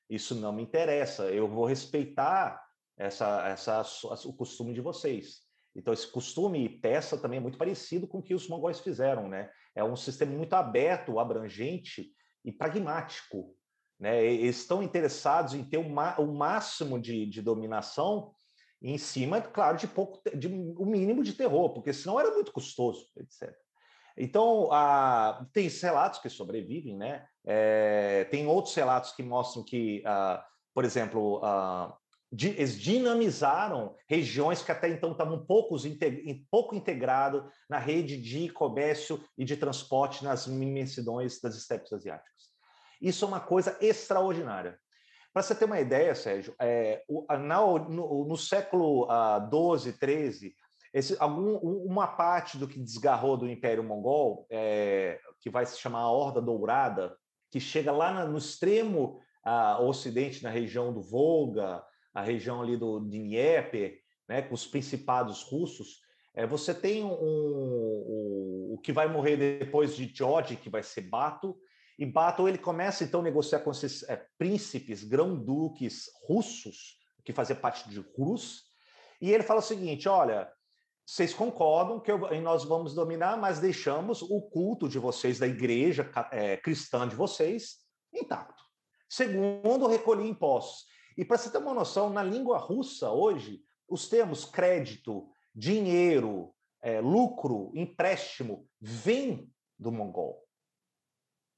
isso não me interessa, eu vou respeitar essa, essa, o costume de vocês. Então, esse costume e peça também é muito parecido com o que os mongóis fizeram, né? É um sistema muito aberto, abrangente e pragmático, né? Eles estão interessados em ter o, máximo de, de, dominação em cima, claro, de pouco, de o um mínimo de terror, porque senão era muito custoso, etc. Então, ah, tem relatos que sobrevivem, né? É, tem outros relatos que mostram que, ah, por exemplo, ah, eles dinamizaram regiões que até então estavam poucos, pouco integrado na rede de comércio e de transporte nas imensidões das estepes asiáticas. Isso é uma coisa extraordinária. Para você ter uma ideia, Sérgio, é, o, na, no, no, século XII, ah, XIII, esse, algum, uma parte do que desgarrou do Império Mongol, é, que vai se chamar a Horda Dourada, que chega lá na, no extremo ah, ocidente, na região do Volga, a região ali do Dnieper, né, com os principados russos, é, você tem um, um, o que vai morrer depois de George, que vai ser Bato, e Bato ele começa então a negociar com esses é, príncipes, grão-duques russos, que fazia parte de Rus, e ele fala o seguinte: olha, vocês concordam que eu, nós vamos dominar, mas deixamos o culto de vocês, da igreja é, cristã de vocês, intacto. Segundo, recolhi impostos. E para você ter uma noção, na língua russa hoje, os termos crédito, dinheiro, é, lucro, empréstimo, vêm do mongol.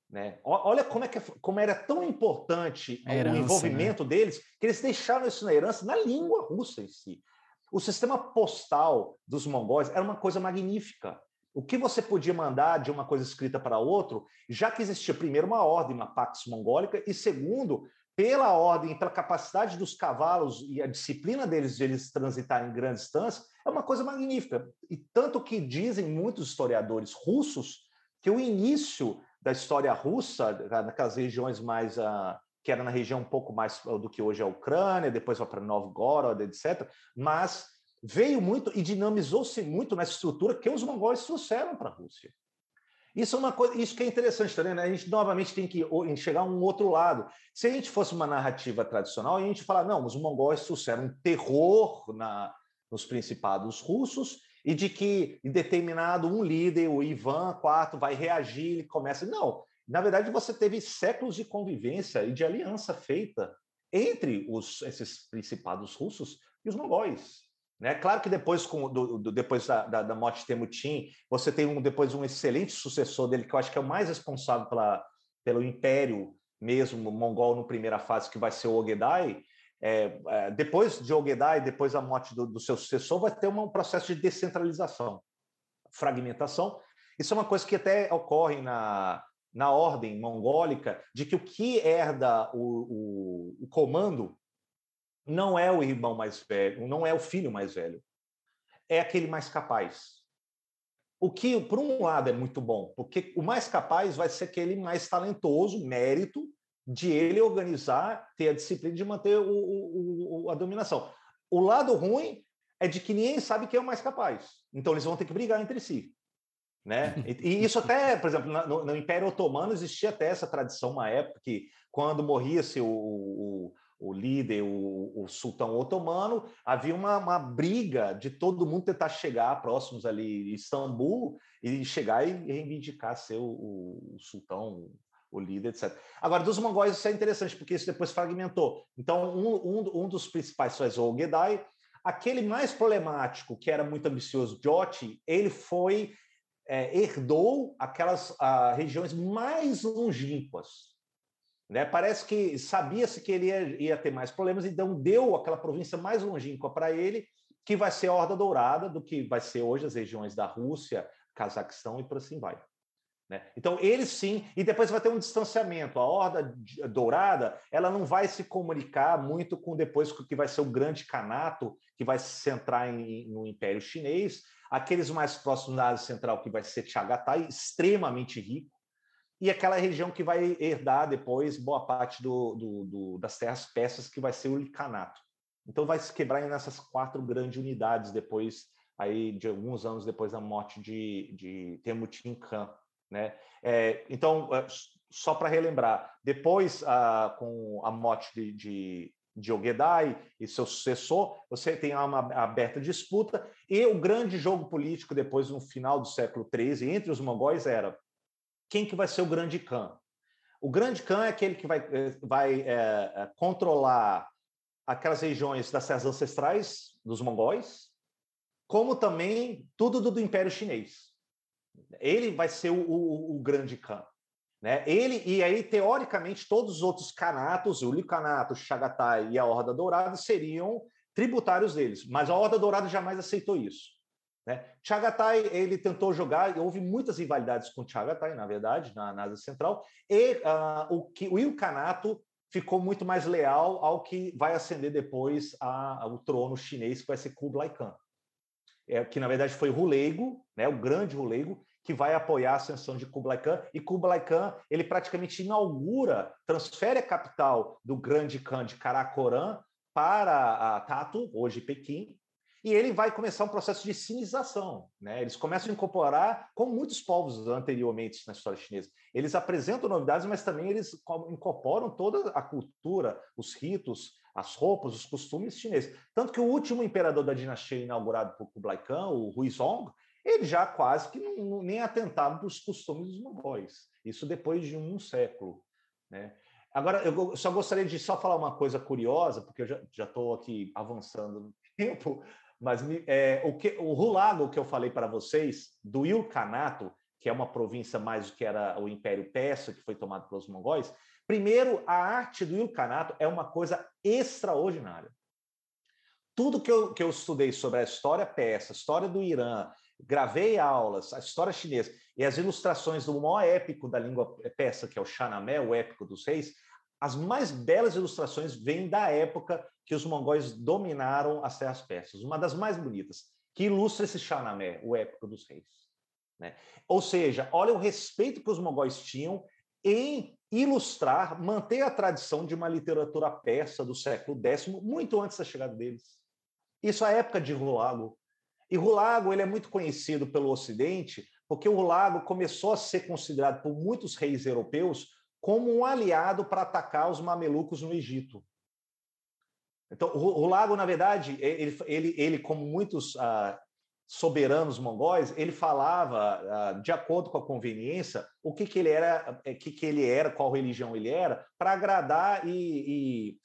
Né? Olha como, é que, é como era tão importante herança, o né? envolvimento né? deles, que eles deixaram isso na herança, na língua russa em si. O sistema postal dos mongóis era uma coisa magnífica. O que você podia mandar de uma coisa escrita para outra, já que existia, primeiro, uma ordem, uma pax mongólica, e segundo, pela ordem, pela capacidade dos cavalos e a disciplina deles de eles transitarem grandes distâncias, é uma coisa magnífica. E tanto que dizem muitos historiadores russos que o início da história russa, naquelas regiões mais. Uh, que era na região um pouco mais ah, do que hoje é a Ucrânia, depois vai para Novgorod, etc. Mas veio muito e dinamizou-se muito nessa estrutura que os mongóis trouxeram para a Rússia. Isso é uma coisa, isso que é interessante também, né? A gente novamente tem que enxergar um outro lado. Se a gente fosse uma narrativa tradicional, a gente fala, não, os mongóis trouxeram um terror na, nos principados russos e de que em determinado um líder, o Ivan IV, vai reagir, e começa. Não, na verdade você teve séculos de convivência e de aliança feita entre os, esses principados russos e os mongóis. Né? Claro que depois, com, do, do depois da, da, da morte de Temutin, você tem um, depois um excelente sucessor dele, que eu acho que é o mais responsável pela, pelo império mesmo mongol na primeira fase, que vai ser o Ogedai. É, é, depois de Ogedai, depois da morte do, do seu sucessor, vai ter um processo de descentralização, fragmentação. Isso é uma coisa que até ocorre na, na ordem mongólica, de que o que herda o, o, o comando não é o irmão mais velho, não é o filho mais velho. É aquele mais capaz. O que, por um lado, é muito bom, porque o mais capaz vai ser aquele mais talentoso, mérito, de ele organizar, ter a disciplina de manter o, o, o, a dominação. O lado ruim é de que ninguém sabe quem é o mais capaz. Então, eles vão ter que brigar entre si. Né? E, isso até, por exemplo, no, no Império Otomano existia até essa tradição, uma época que quando morria-se o, o, o líder, o, o sultão otomano, havia uma, uma, briga de todo mundo tentar chegar próximos ali Istambul e chegar e reivindicar ser o, o, o sultão, o líder, etc. Agora, dos mongóis isso é interessante, porque isso depois fragmentou. Então, um, um, um dos principais foi é o Gedai, aquele mais problemático, que era muito ambicioso, Jyoti, ele foi, é, herdou aquelas ah, regiões mais longínquas, né? Parece que sabia-se que ele ia, ia, ter mais problemas, então deu aquela província mais longínqua para ele, que vai ser a Horda Dourada, do que vai ser hoje as regiões da Rússia, Cazaquistão e por assim vai. Né? Então, ele sim, e depois vai ter um distanciamento. A Horda Dourada ela não vai se comunicar muito com depois que vai ser o grande canato, que vai se centrar em, no Império Chinês. Aqueles mais próximos da Ásia Central, que vai ser Chagatai, extremamente rico e aquela região que vai herdar depois boa parte do, do, do, das terras persas, que vai ser o licanato. Então vai se quebrar nessas quatro grandes unidades depois, aí de alguns anos depois da morte de, de Temutin Khan. Né? É, então, é, só para relembrar, depois a, com a morte de, de, de Ogedai e seu sucessor, você tem uma aberta disputa, e o grande jogo político depois, no final do século XIII, entre os mongóis, era quem que vai ser o grande Khan? O grande Khan é aquele que vai, eh, vai é, controlar aquelas regiões das terras ancestrais dos mongóis, como também tudo do, Império Chinês. Ele vai ser o, o, o grande Khan. Né? Ele e aí teoricamente todos os outros canatos, o Licanato, o Shagatai e a Horda Dourada seriam tributários deles, mas a Horda Dourada jamais aceitou isso. Né? Chagatai, ele tentou jogar, e houve muitas rivalidades com Chagatai, na verdade, na, na Ásia Central, e uh, o, que, o Ilkanato ficou muito mais leal ao que vai ascender depois a, ao trono chinês, que vai ser Kublai Khan, é, que na verdade foi o Ruleigo, né, o grande Ruleigo, que vai apoiar a ascensão de Kublai Khan, e Kublai Khan ele praticamente inaugura, transfere a capital do grande Khan de Karakoram para a Tatu, hoje Pequim, e ele vai começar um processo de sinização. Né? Eles começam a incorporar, como muitos povos anteriormente na história chinesa, eles apresentam novidades, mas também eles incorporam toda a cultura, os ritos, as roupas, os costumes chineses. Tanto que o último imperador da dinastia inaugurado por Kublai Khan, o Huizong, ele já quase que não, nem atentava para os costumes dos mongóis. Isso depois de um século. Né? Agora, eu só gostaria de só falar uma coisa curiosa, porque eu já estou aqui avançando no tempo, mas é, o, que, o que eu falei para vocês, do Ilkhanato, que é uma província mais do que era o Império Persa, que foi tomado pelos mongóis, primeiro, a arte do Ilkhanato é uma coisa extraordinária. Tudo que eu, que eu estudei sobre a história persa, a história do Irã, gravei aulas, a história chinesa e as ilustrações do maior épico da língua persa, que é o Shahnameh, o épico dos reis, as mais belas ilustrações vêm da época que os mongóis dominaram as terras persas. Uma das mais bonitas, que ilustra esse Shahnameh, o Épico dos Reis. Né? Ou seja, olha o respeito que os mongóis tinham em ilustrar, manter a tradição de uma literatura persa do século X, muito antes da chegada deles. Isso é a época de Rulago. E Rulago ele é muito conhecido pelo Ocidente, porque o Rulago começou a ser considerado por muitos reis europeus como um aliado para atacar os mamelucos no Egito. Então, o, Lago, na verdade, ele, ele, ele como muitos ah, soberanos mongóis, ele falava, ah, de acordo com a conveniência, o que, que ele era, é, que, que ele era, qual religião ele era, para agradar e, e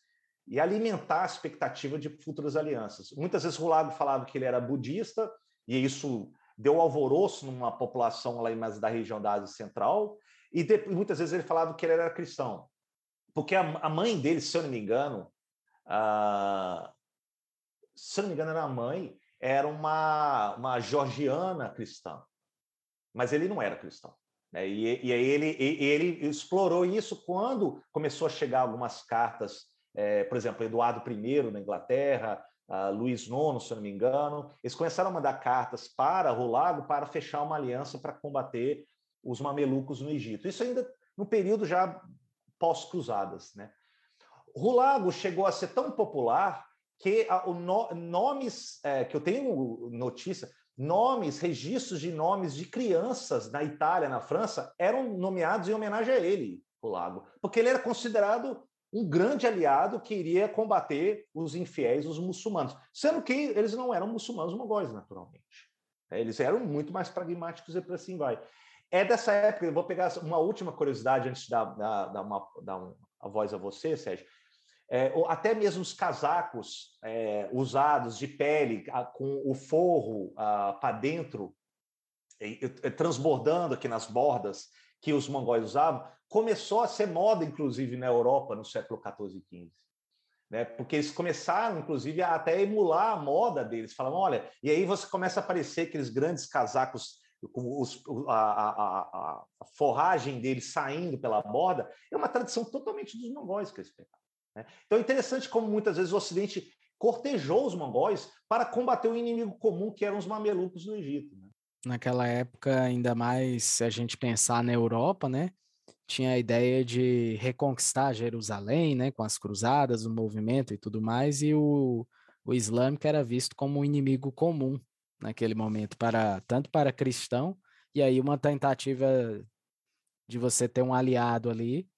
e alimentar a expectativa de futuras alianças. Muitas vezes o Lago falava que ele era budista, e isso deu alvoroço numa população lá mais da região da Ásia Central. E de, muitas vezes ele falava que ele era cristão, porque a, a mãe dele, se eu não me engano, se eu não me engano, era a mãe, era uma, uma georgiana cristã, mas ele não era cristão. Né? E, e aí ele, e, ele explorou isso quando começou a chegar algumas cartas, é, por exemplo, Eduardo I na Inglaterra, uh, Luiz IX, se eu não me engano, eles começaram a mandar cartas para Rolago para fechar uma aliança para combater os mamelucos no Egito. Isso ainda no período já pós-cruzadas. Né? Rulago chegou a ser tão popular que a, no, nomes é, que eu tenho notícia, nomes, registros de nomes de crianças na Itália, na França, eram nomeados em homenagem a ele, Rulago, porque ele era considerado um grande aliado que iria combater os infiéis, os muçulmanos, sendo que eles não eram muçulmanos mongóis, naturalmente. É, eles eram muito mais pragmáticos e por assim vai. É dessa época, eu vou pegar uma última curiosidade antes de dar, dar, uma, dar uma, a voz a você, Sérgio. É, até mesmo os casacos é, usados de pele, com o forro para dentro, transbordando aqui nas bordas, que os mongóis usavam, começou a ser moda, inclusive, na Europa no século XIV e XV. Né? Porque eles começaram, inclusive, a até emular a moda deles. Falavam, olha, e aí você começa a aparecer aqueles grandes casacos os, a, a, a, forragem dele saindo pela borda, é uma tradição totalmente dos mongóis que eles pegaram. Né? Então é interessante como muitas vezes o Ocidente cortejou os mongóis para combater o inimigo comum que eram os mamelucos no Egito. Né? Naquela época, ainda mais se a gente pensar na Europa, né? Tinha a ideia de reconquistar Jerusalém, né? Com as cruzadas, o movimento e tudo mais, e o, o islâmico era visto como um inimigo comum naquele momento para tanto para cristão e aí uma tentativa de você ter um aliado ali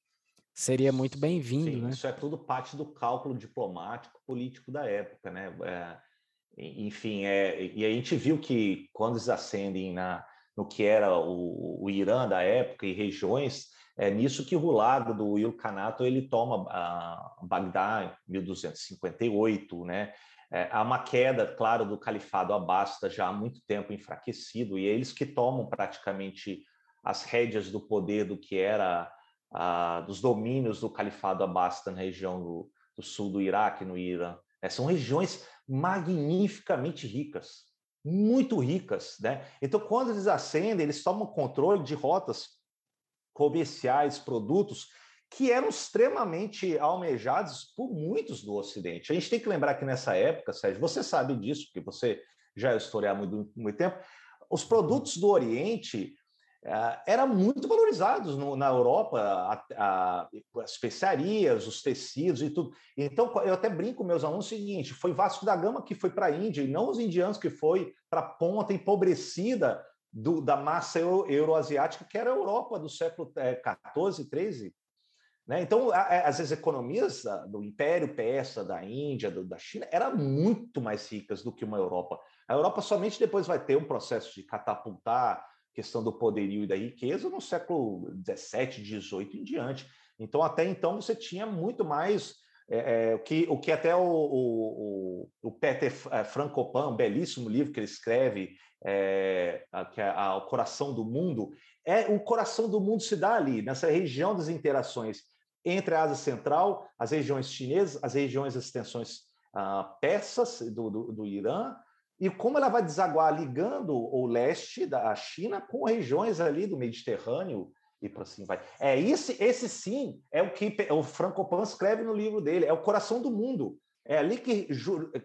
seria muito bem-vindo, né? Isso é tudo parte do cálculo diplomático político da época, né? É, enfim, é, e a gente viu que quando eles ascendem na, no que era o, o Irã da época e regiões, é nisso que o lado do Ilkhanato ele toma a ah, Bagdá em 1258, né? É, há uma queda, claro, do califado abasta já há muito tempo enfraquecido, e é eles que tomam praticamente as rédeas do poder do que era a, dos domínios do califado abasta na região do, do sul do Iraque, no Irã. É, são regiões magnificamente ricas, muito ricas. Né? Então, quando eles ascendem, eles tomam controle de rotas comerciais, produtos que eram extremamente almejados por muitos do Ocidente. A gente tem que lembrar que nessa época, Sérgio, você sabe disso, porque você já é historiador há muito, muito tempo, os produtos do Oriente uh, eram muito valorizados no, na Europa, a, a, as especiarias, os tecidos e tudo. Então, eu até brinco com meus alunos o seguinte, foi Vasco da Gama que foi para a Índia, e não os indianos que foi para a ponta empobrecida do, da massa euro, euroasiática, que era a Europa do século XIV, eh, é, né? Então, vezes economias do Império Persa, da Índia, da China, eram muito mais ricas do que uma Europa. A Europa somente depois vai ter um processo de catapultar questão do poderio e da riqueza no século XVII, XVIII em diante. Então, até então, você tinha muito mais é, é, o, que, o que até o, o, o Peter é, Francopan um belíssimo livro que ele escreve, é, que é O Coração do Mundo, é o coração do mundo se dá ali, nessa região das interações. Entre a Ásia Central, as regiões chinesas, as regiões das extensões ah, persas do, do, do Irã, e como ela vai desaguar ligando o leste da China com regiões ali do Mediterrâneo e por assim vai. É esse, esse sim é o que o Franco Pan escreve no livro dele, é o coração do mundo. É ali que,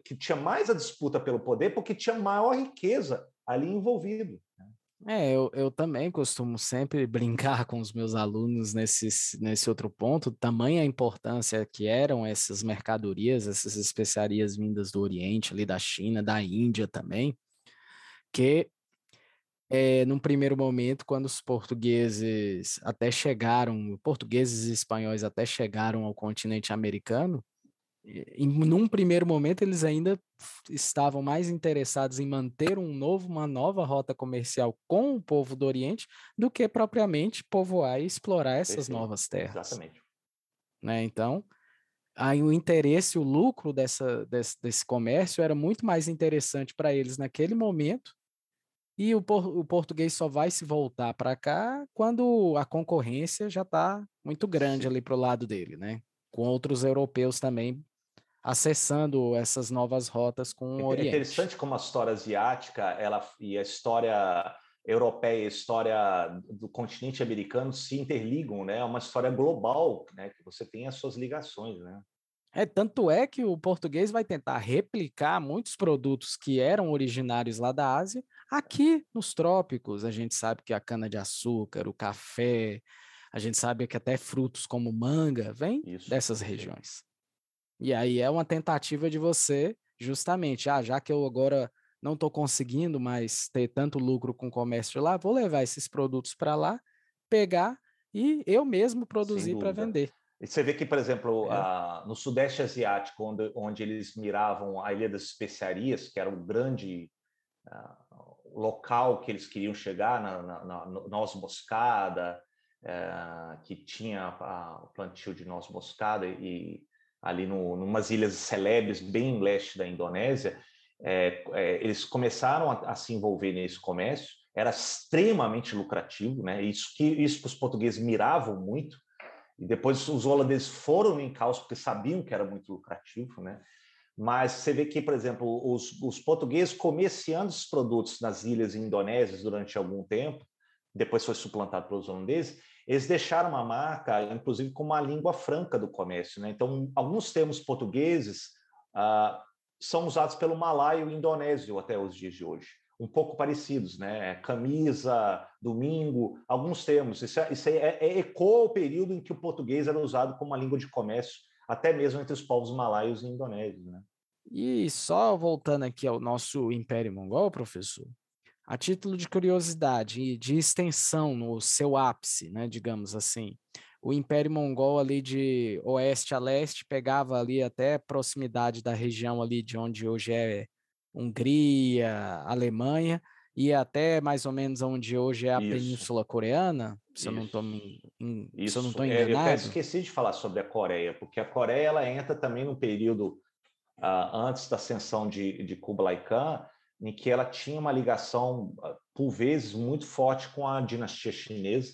que tinha mais a disputa pelo poder, porque tinha maior riqueza ali envolvido. É, eu, eu também costumo sempre brincar com os meus alunos nesse, nesse outro ponto, tamanha a importância que eram essas mercadorias, essas especiarias vindas do Oriente, ali da China, da Índia também, que é, num primeiro momento, quando os portugueses até chegaram, portugueses e espanhóis até chegaram ao continente americano, num primeiro momento, eles ainda estavam mais interessados em manter um novo, uma nova rota comercial com o povo do Oriente do que propriamente povoar e explorar essas Perfeito. novas terras. Exatamente. Né? Então, aí o interesse, o lucro dessa, desse, desse comércio era muito mais interessante para eles naquele momento. E o, por, o português só vai se voltar para cá quando a concorrência já está muito grande ali para o lado dele, né? Com outros europeus também acessando essas novas rotas com é o é Oriente. É interessante como a história asiática ela, e a história europeia e a história do continente americano se interligam, né? É uma história global, né? Que você tem as suas ligações, né? É, tanto é que o português vai tentar replicar muitos produtos que eram originários lá da Ásia aqui nos trópicos. A gente sabe que a cana-de-açúcar, o café, a gente sabe que até frutos como manga vêm dessas regiões. E aí é uma tentativa de você, justamente, ah, já que eu agora não estou conseguindo mais ter tanto lucro com o comércio lá, vou levar esses produtos para lá, pegar e eu mesmo produzir para vender. E você vê que, por exemplo, é. a, ah, no Sudeste Asiático, onde, onde, eles miravam a Ilha das Especiarias, que era o grande a, ah, local que eles queriam chegar, na, na, na noz moscada, é, eh, que tinha a, ah, o plantio de noz moscada e ali no, numas ilhas celebres bem leste da Indonésia, é, é, eles começaram a, a, se envolver nesse comércio, era extremamente lucrativo, né? Isso que isso os portugueses miravam muito. E depois os holandeses foram em caos porque sabiam que era muito lucrativo, né? Mas você vê que, por exemplo, os, os portugueses comerciando os produtos nas ilhas indonésias durante algum tempo, depois foi suplantado pelos holandeses, eles deixaram uma marca, inclusive, com uma língua franca do comércio. Né? Então, alguns termos portugueses ah, são usados pelo malaio e indonésio até os dias de hoje. Um pouco parecidos, né? É camisa, domingo, alguns termos. Isso, é, isso é, é ecoa o período em que o português era usado como uma língua de comércio, até mesmo entre os povos malaios e indonésios, né? E só voltando aqui ao nosso Império Mongol, professor, a título de curiosidade e de extensão no seu ápice, né, digamos assim, o Império Mongol ali de oeste a leste pegava ali até proximidade da região ali de onde hoje é Hungria, Alemanha, e até mais ou menos onde hoje é a Isso. Península Coreana, se Isso. eu não estou Eu enganado. É, eu até esqueci de falar sobre a Coreia, porque a Coreia ela entra também no período uh, antes da ascensão de, de Kublai Khan, em que ela tinha uma ligação, ah, por vezes, muito forte com a dinastia chinesa.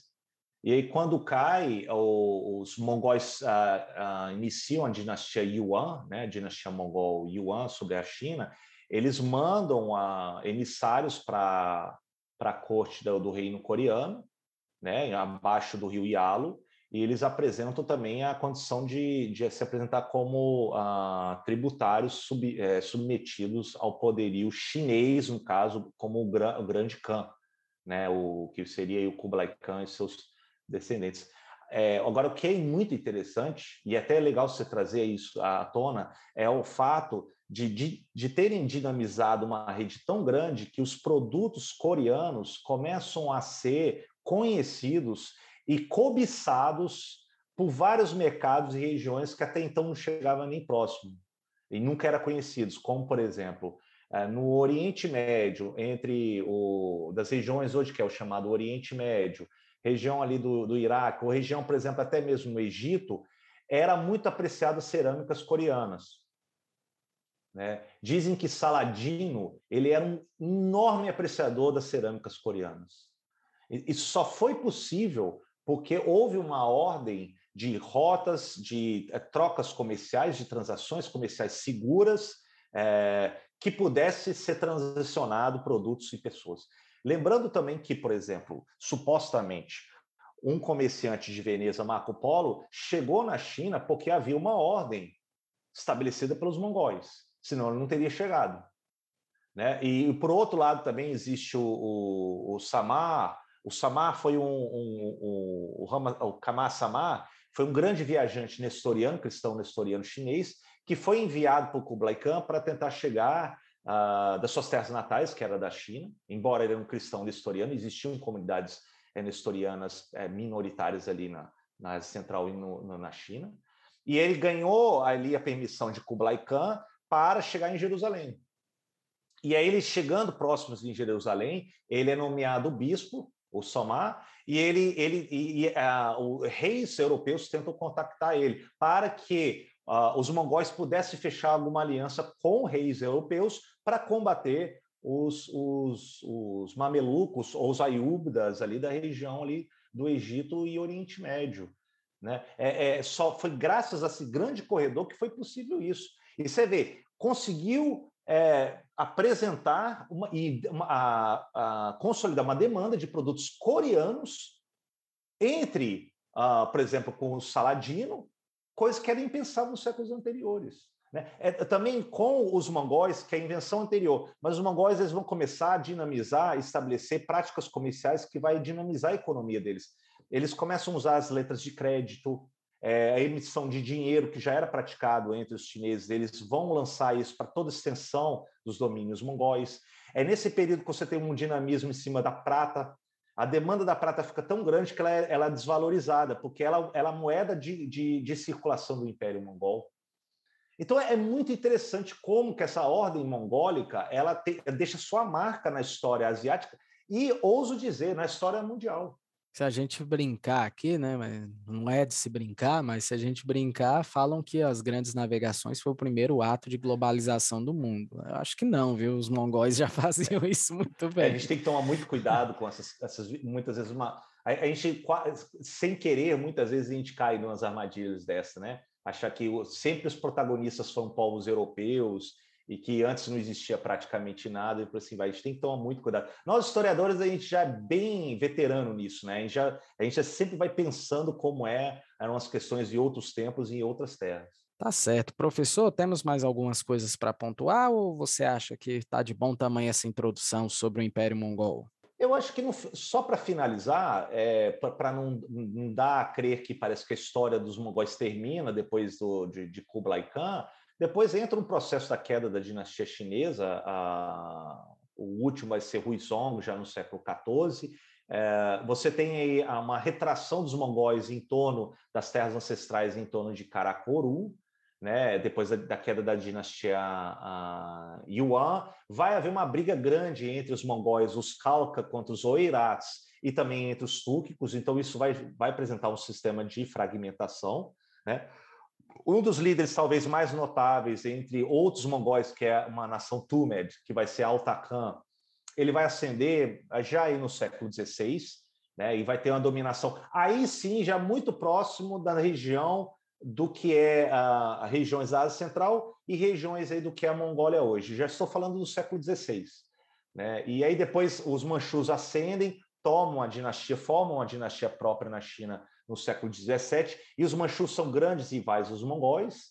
E aí, quando cai, os mongóis ah, ah, iniciam a dinastia Yuan, né, a dinastia mongol Yuan sobre a China, eles mandam emissários para a corte do, do, reino coreano, né, abaixo do rio Yalu e eles apresentam também a condição de, de se apresentar como ah, tributários sub, eh, submetidos ao poderio chinês, no caso, como o, gran, o Grande Khan, né, o que seria o Kublai Khan e seus descendentes. É, agora, o que é muito interessante, e até é legal você trazer isso à tona, é o fato de, de, de terem dinamizado uma rede tão grande que os produtos coreanos começam a ser conhecidos e cobiçados por vários mercados e regiões que até então não chegavam nem próximo e nunca eram conhecidos, como, por exemplo, eh, no Oriente Médio, entre o, das regiões hoje que é o chamado Oriente Médio, região ali do, do Iraque, ou região, por exemplo, até mesmo no Egito, era muito apreciadas cerâmicas coreanas. Né? Dizem que Saladino ele era um enorme apreciador das cerâmicas coreanas. isso só foi possível porque houve uma ordem de rotas, de eh, trocas comerciais, de transações comerciais seguras, é, que pudesse ser transacionado produtos e pessoas. Lembrando também que, por exemplo, supostamente, um comerciante de Veneza, Marco Polo, chegou na China porque havia uma ordem estabelecida pelos mongóis, senão ele não teria chegado. Né? E, por outro lado, também existe o, o, o Samar, o Samar foi um, um, um o, Rama, o Kama Samar foi um grande viajante nestoriano, cristão nestoriano chinês, que foi enviado por Kublai Khan para tentar chegar uh, das suas terras natais, que era da China, embora ele era um cristão nestoriano, existiam comunidades é, nestorianas é, minoritárias ali na, na Ásia Central e no, no, na China. E ele ganhou ali a permissão de Kublai Khan para chegar em Jerusalém. E aí, ele chegando próximos de Jerusalém, ele é nomeado bispo o Somar, e ele, ele e, e uh, reis europeus tentam contactar ele para que uh, os mongóis pudessem fechar alguma aliança com reis europeus para combater os, os, os, mamelucos ou os aiúbidas ali da região ali do Egito e Oriente Médio. Né? É, é, só foi graças a esse grande corredor que foi possível isso. E você vê, conseguiu é, apresentar uma, e uma, a, a consolidar uma demanda de produtos coreanos entre, uh, por exemplo, com o Saladino, coisa que era impensável nos séculos anteriores. Né? É, também com os mongóis, que é a invenção anterior, mas os mongóis eles vão começar a dinamizar, estabelecer práticas comerciais que vai dinamizar a economia deles. Eles começam a usar as letras de crédito, é, a emissão de dinheiro que já era praticado entre os chineses, eles vão lançar isso para toda a extensão dos domínios mongóis. É nesse período que você tem um dinamismo em cima da prata. A demanda da prata fica tão grande que ela é, ela é desvalorizada, porque ela, ela é a moeda de, de, de, circulação do Império Mongol. Então é, é muito interessante como que essa ordem mongólica ela te, deixa sua marca na história asiática e ouso dizer na história mundial se a gente brincar aqui, né, não é de se brincar, mas se a gente brincar, falam que as grandes navegações foi o primeiro ato de globalização do mundo. Eu acho que não, viu? Os mongóis já faziam isso muito bem. É, a gente tem que tomar muito cuidado com essas, essas muitas vezes uma a, a, gente sem querer muitas vezes a gente cai em umas armadilhas dessa, né? Achar que sempre os protagonistas foram povos europeus e que antes não existia praticamente nada, e por assim vai. A gente tem que tomar muito cuidado. Nós, historiadores, a gente já é bem veterano nisso, né? A gente, já, a gente já sempre vai pensando como é, eram as questões de outros tempos e em outras terras. Tá certo. Professor, temos mais algumas coisas para pontuar ou você acha que está de bom tamanho essa introdução sobre o Império Mongol? Eu acho que só para finalizar, é, para não, não, dar a crer que parece que a história dos mongóis termina depois do, de, de Kublai Khan, depois entra um processo da queda da dinastia chinesa, a, o último vai ser Huizong, já no século XIV. É, você tem uma retração dos mongóis em torno das terras ancestrais, em torno de Karakoru, né? depois da, da, queda da dinastia a, Yuan. Vai haver uma briga grande entre os mongóis, os Kalka contra os Oirats, e também entre os túrquicos, então isso vai, vai apresentar um sistema de fragmentação. Né? um dos líderes talvez mais notáveis entre outros mongóis, que é uma nação Tumed, que vai ser Altacan, ele vai ascender eh, já aí no século XVI, né, e vai ter uma dominação, aí sim, já muito próximo da região do que é a, ah, a regiões da Ásia Central e regiões aí do que é a Mongólia é hoje. Já estou falando do século XVI. Né? E aí depois os manchus ascendem, tomam a dinastia, formam a dinastia própria na China no século XVII, e os manchus são grandes rivais dos mongóis.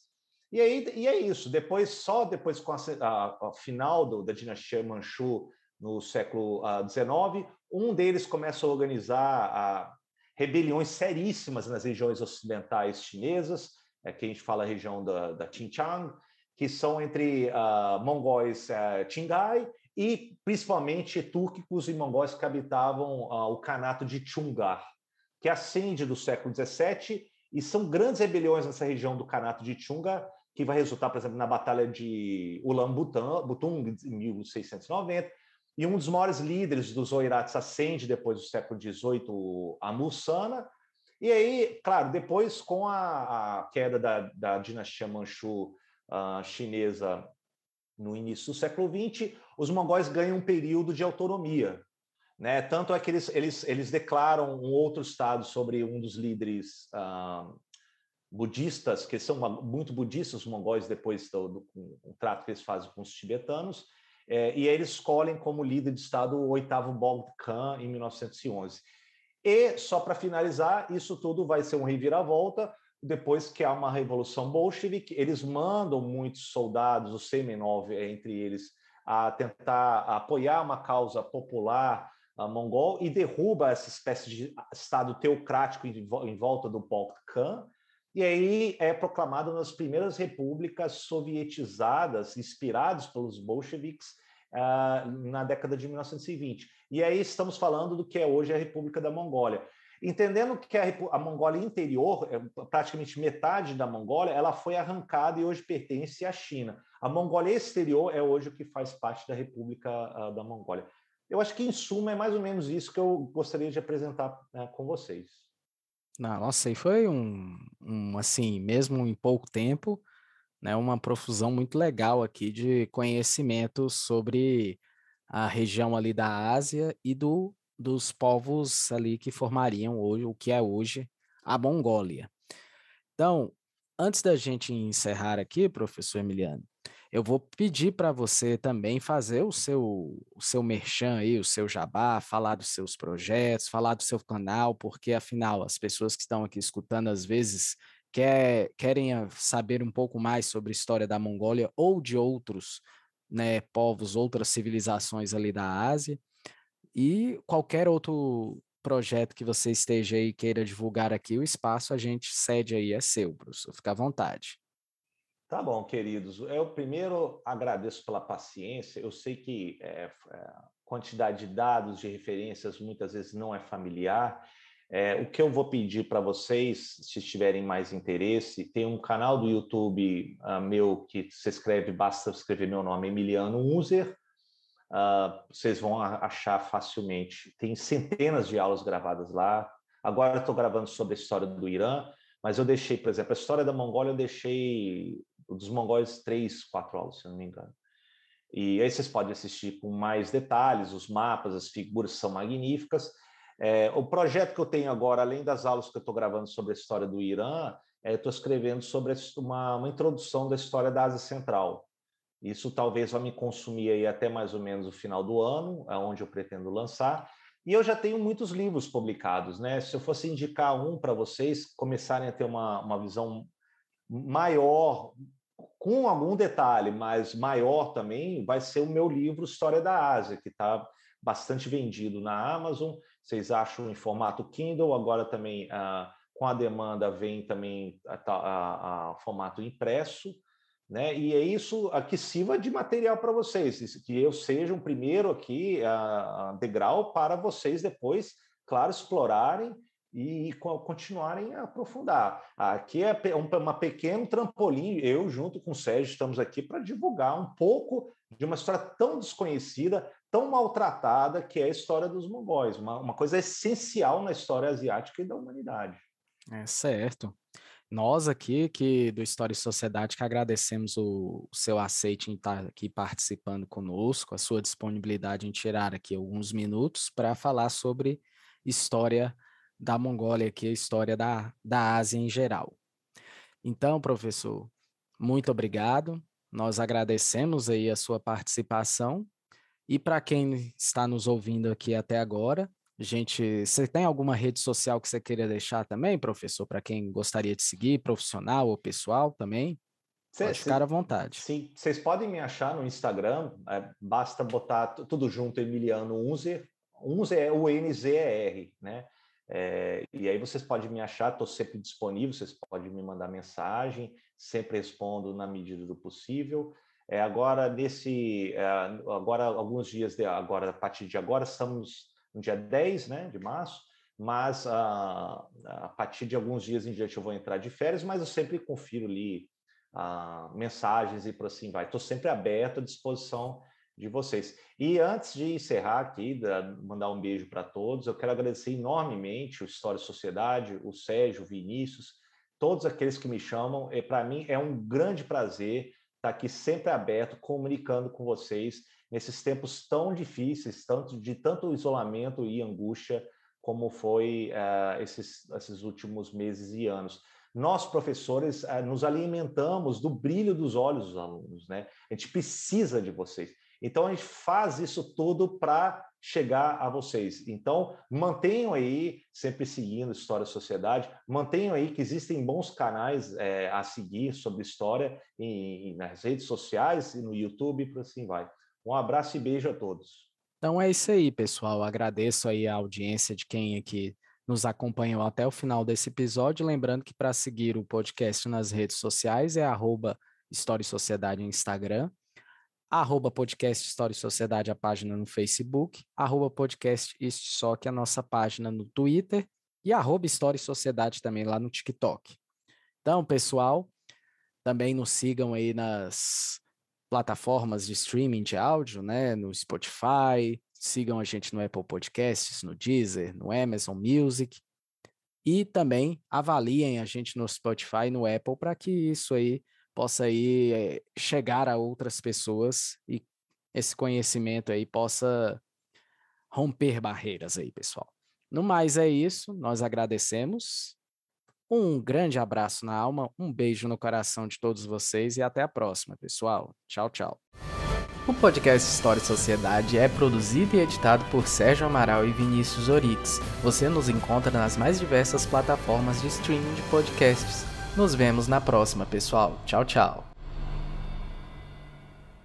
E, aí, e é isso. Depois, só depois com a, a, a final do, da dinastia Manchu no século XIX, ah, um deles começa a organizar ah, rebeliões seríssimas nas regiões ocidentais chinesas, é, que a gente fala a região da, da Xinjiang, que são entre uh, mongóis uh, eh, Qinghai e principalmente túrquicos e mongóis que habitavam uh, o canato de Chungar que ascende do século XVII, e são grandes rebeliões nessa região do Canato de Chunga, que vai resultar, por exemplo, na Batalha de Ulan-Butung, em 1690, e um dos maiores líderes dos Oirats ascende depois do século XVIII, a Mussana, e aí, claro, depois com a, a queda da, da, dinastia Manchu uh, chinesa no início do século XX, os mongóis ganham um período de autonomia, né? Tanto é que eles, eles, eles declaram um outro estado sobre um dos líderes ah, budistas, que são muito budistas, os mongóis, depois do, do, do trato que eles fazem com os tibetanos, é, e eles escolhem como líder de Estado o oitavo Bob Khan em 1911. E, só para finalizar, isso tudo vai ser um reviravolta, depois que há uma revolução bolchevique, eles mandam muitos soldados, o Semenov é, entre eles, a tentar apoiar uma causa popular mongol e derruba essa espécie de estado teocrático em volta do Polk Khan, e aí é proclamado nas primeiras repúblicas sovietizadas, inspiradas pelos bolcheviques, ah, na década de 1920. E aí estamos falando do que é hoje a República da Mongólia. Entendendo que a, a Mongólia interior, é, praticamente metade da Mongólia, ela foi arrancada e hoje pertence à China. A Mongólia exterior é hoje o que faz parte da República ah, da Mongólia. Eu acho que, em suma, é mais ou menos isso que eu gostaria de apresentar né, com vocês. Não, nossa, aí foi um, um, assim, mesmo em pouco tempo, né, uma profusão muito legal aqui de conhecimento sobre a região ali da Ásia e do, dos povos ali que formariam hoje, o que é hoje a Mongólia. Então, antes da gente encerrar aqui, professor Emiliano, eu vou pedir para você também fazer o seu, o seu merchan aí, o seu jabá, falar dos seus projetos, falar do seu canal, porque afinal as pessoas que estão aqui escutando às vezes quer, querem ah, saber um pouco mais sobre a história da Mongólia ou de outros né, povos, outras civilizações ali da Ásia. E qualquer outro projeto que você esteja aí queira divulgar aqui, o espaço a gente cede aí é seu, Bruce. Fica à vontade. Tá bom, queridos. Eu primeiro agradeço pela paciência. Eu sei que é, quantidade de dados, de referências, muitas vezes não é familiar. É, o que eu vou pedir para vocês, se tiverem mais interesse, tem um canal do YouTube uh, meu que se escreve, basta escrever meu nome, Emiliano User. Uh, ah, vocês vão achar facilmente. Tem centenas de aulas gravadas lá. Agora estou gravando sobre a história do Irã, mas eu deixei, por exemplo, a história da Mongólia eu deixei dos mongóis, três, quatro aulas, se não me engano. E aí vocês podem assistir com mais detalhes, os mapas, as figuras são magníficas. É, o projeto que eu tenho agora, além das aulas que eu estou gravando sobre a história do Irã, é, estou escrevendo sobre uma, uma introdução da história da Ásia Central. Isso talvez vai me consumir aí até mais ou menos o final do ano, é onde eu pretendo lançar. E eu já tenho muitos livros publicados, né? Se eu fosse indicar um para vocês começarem a ter uma, uma visão maior com algum detalhe, mas maior também, vai ser o meu livro História da Ásia, que está bastante vendido na Amazon. Vocês acham em formato Kindle, agora também ah, com a demanda vem também a, a, a, formato impresso, né? E é isso que sirva de material para vocês, que eu seja um primeiro aqui ah, degrau para vocês depois, claro, explorarem e continuarem a aprofundar. Aqui é uma pequeno trampolim, eu junto com o Sérgio estamos aqui para divulgar um pouco de uma história tão desconhecida, tão maltratada, que é a história dos mongóis, uma, uma coisa essencial na história asiática e da humanidade. É certo. Nós aqui, que do História e Sociedade, que agradecemos o, o seu aceite em estar tá aqui participando conosco, a sua disponibilidade em tirar aqui alguns minutos para falar sobre história da Mongólia aqui, é a história da, da Ásia em geral. Então, professor, muito obrigado. Nós agradecemos aí a sua participação. E para quem está nos ouvindo aqui até agora, gente, você tem alguma rede social que você queira deixar também, professor, para quem gostaria de seguir, profissional ou pessoal também? Cê, Pode ficar à vontade. Sim, vocês podem me achar no Instagram, é, basta botar tudo junto Emiliano Unzer, Unzer é U-N-Z-E-R, né? É, e aí vocês podem me achar, estou sempre disponível, vocês podem me mandar mensagem, sempre respondo na medida do possível. É, agora, nesse, é, agora, alguns dias, de, agora, a partir de agora, estamos no dia 10 né, de março, mas a, ah, a partir de alguns dias em diante eu vou entrar de férias, mas eu sempre confiro ali a, ah, mensagens e por assim vai. Estou sempre aberto à disposição de vocês. E antes de encerrar aqui, mandar um beijo para todos, eu quero agradecer enormemente o História e Sociedade, o Sérgio, o Vinícius, todos aqueles que me chamam. E é, para mim é um grande prazer estar tá aqui sempre aberto, comunicando com vocês nesses tempos tão difíceis, tanto de tanto isolamento e angústia como foi uh, esses, esses últimos meses e anos nós professores ah, nos alimentamos do brilho dos olhos dos alunos, né? A gente precisa de vocês. Então, a gente faz isso tudo para chegar a vocês. Então, mantenham aí, sempre seguindo História e Sociedade, mantenham aí que existem bons canais é, a seguir sobre história em, nas redes sociais e no YouTube, por assim vai. Um abraço e beijo a todos. Então é isso aí, pessoal. Agradeço aí a audiência de quem aqui é nos acompanhou até o final desse episódio. Lembrando que para seguir o podcast nas redes sociais é arroba História e Sociedade no Instagram arroba podcast História e Sociedade, a página no Facebook, arroba podcast Isto Só, que é a nossa página no Twitter, e arroba História e Sociedade também lá no TikTok. Então, pessoal, também nos sigam aí nas plataformas de streaming de áudio, né? No Spotify, sigam a gente no Apple Podcasts, no Deezer, no Amazon Music. E também avaliem a gente no Spotify e no Apple para que isso aí possa aí eh, chegar a outras pessoas e esse conhecimento aí possa romper barreiras aí, pessoal. No mais é isso, nós agradecemos. Um grande abraço na alma, um beijo no coração de todos vocês e até a próxima, pessoal. Tchau, tchau. O podcast História e Sociedade é produzido e editado por Sérgio Amaral e Vinícius Orix. Você nos encontra nas mais diversas plataformas de streaming de podcasts nos vemos na próxima, pessoal. Tchau, tchau.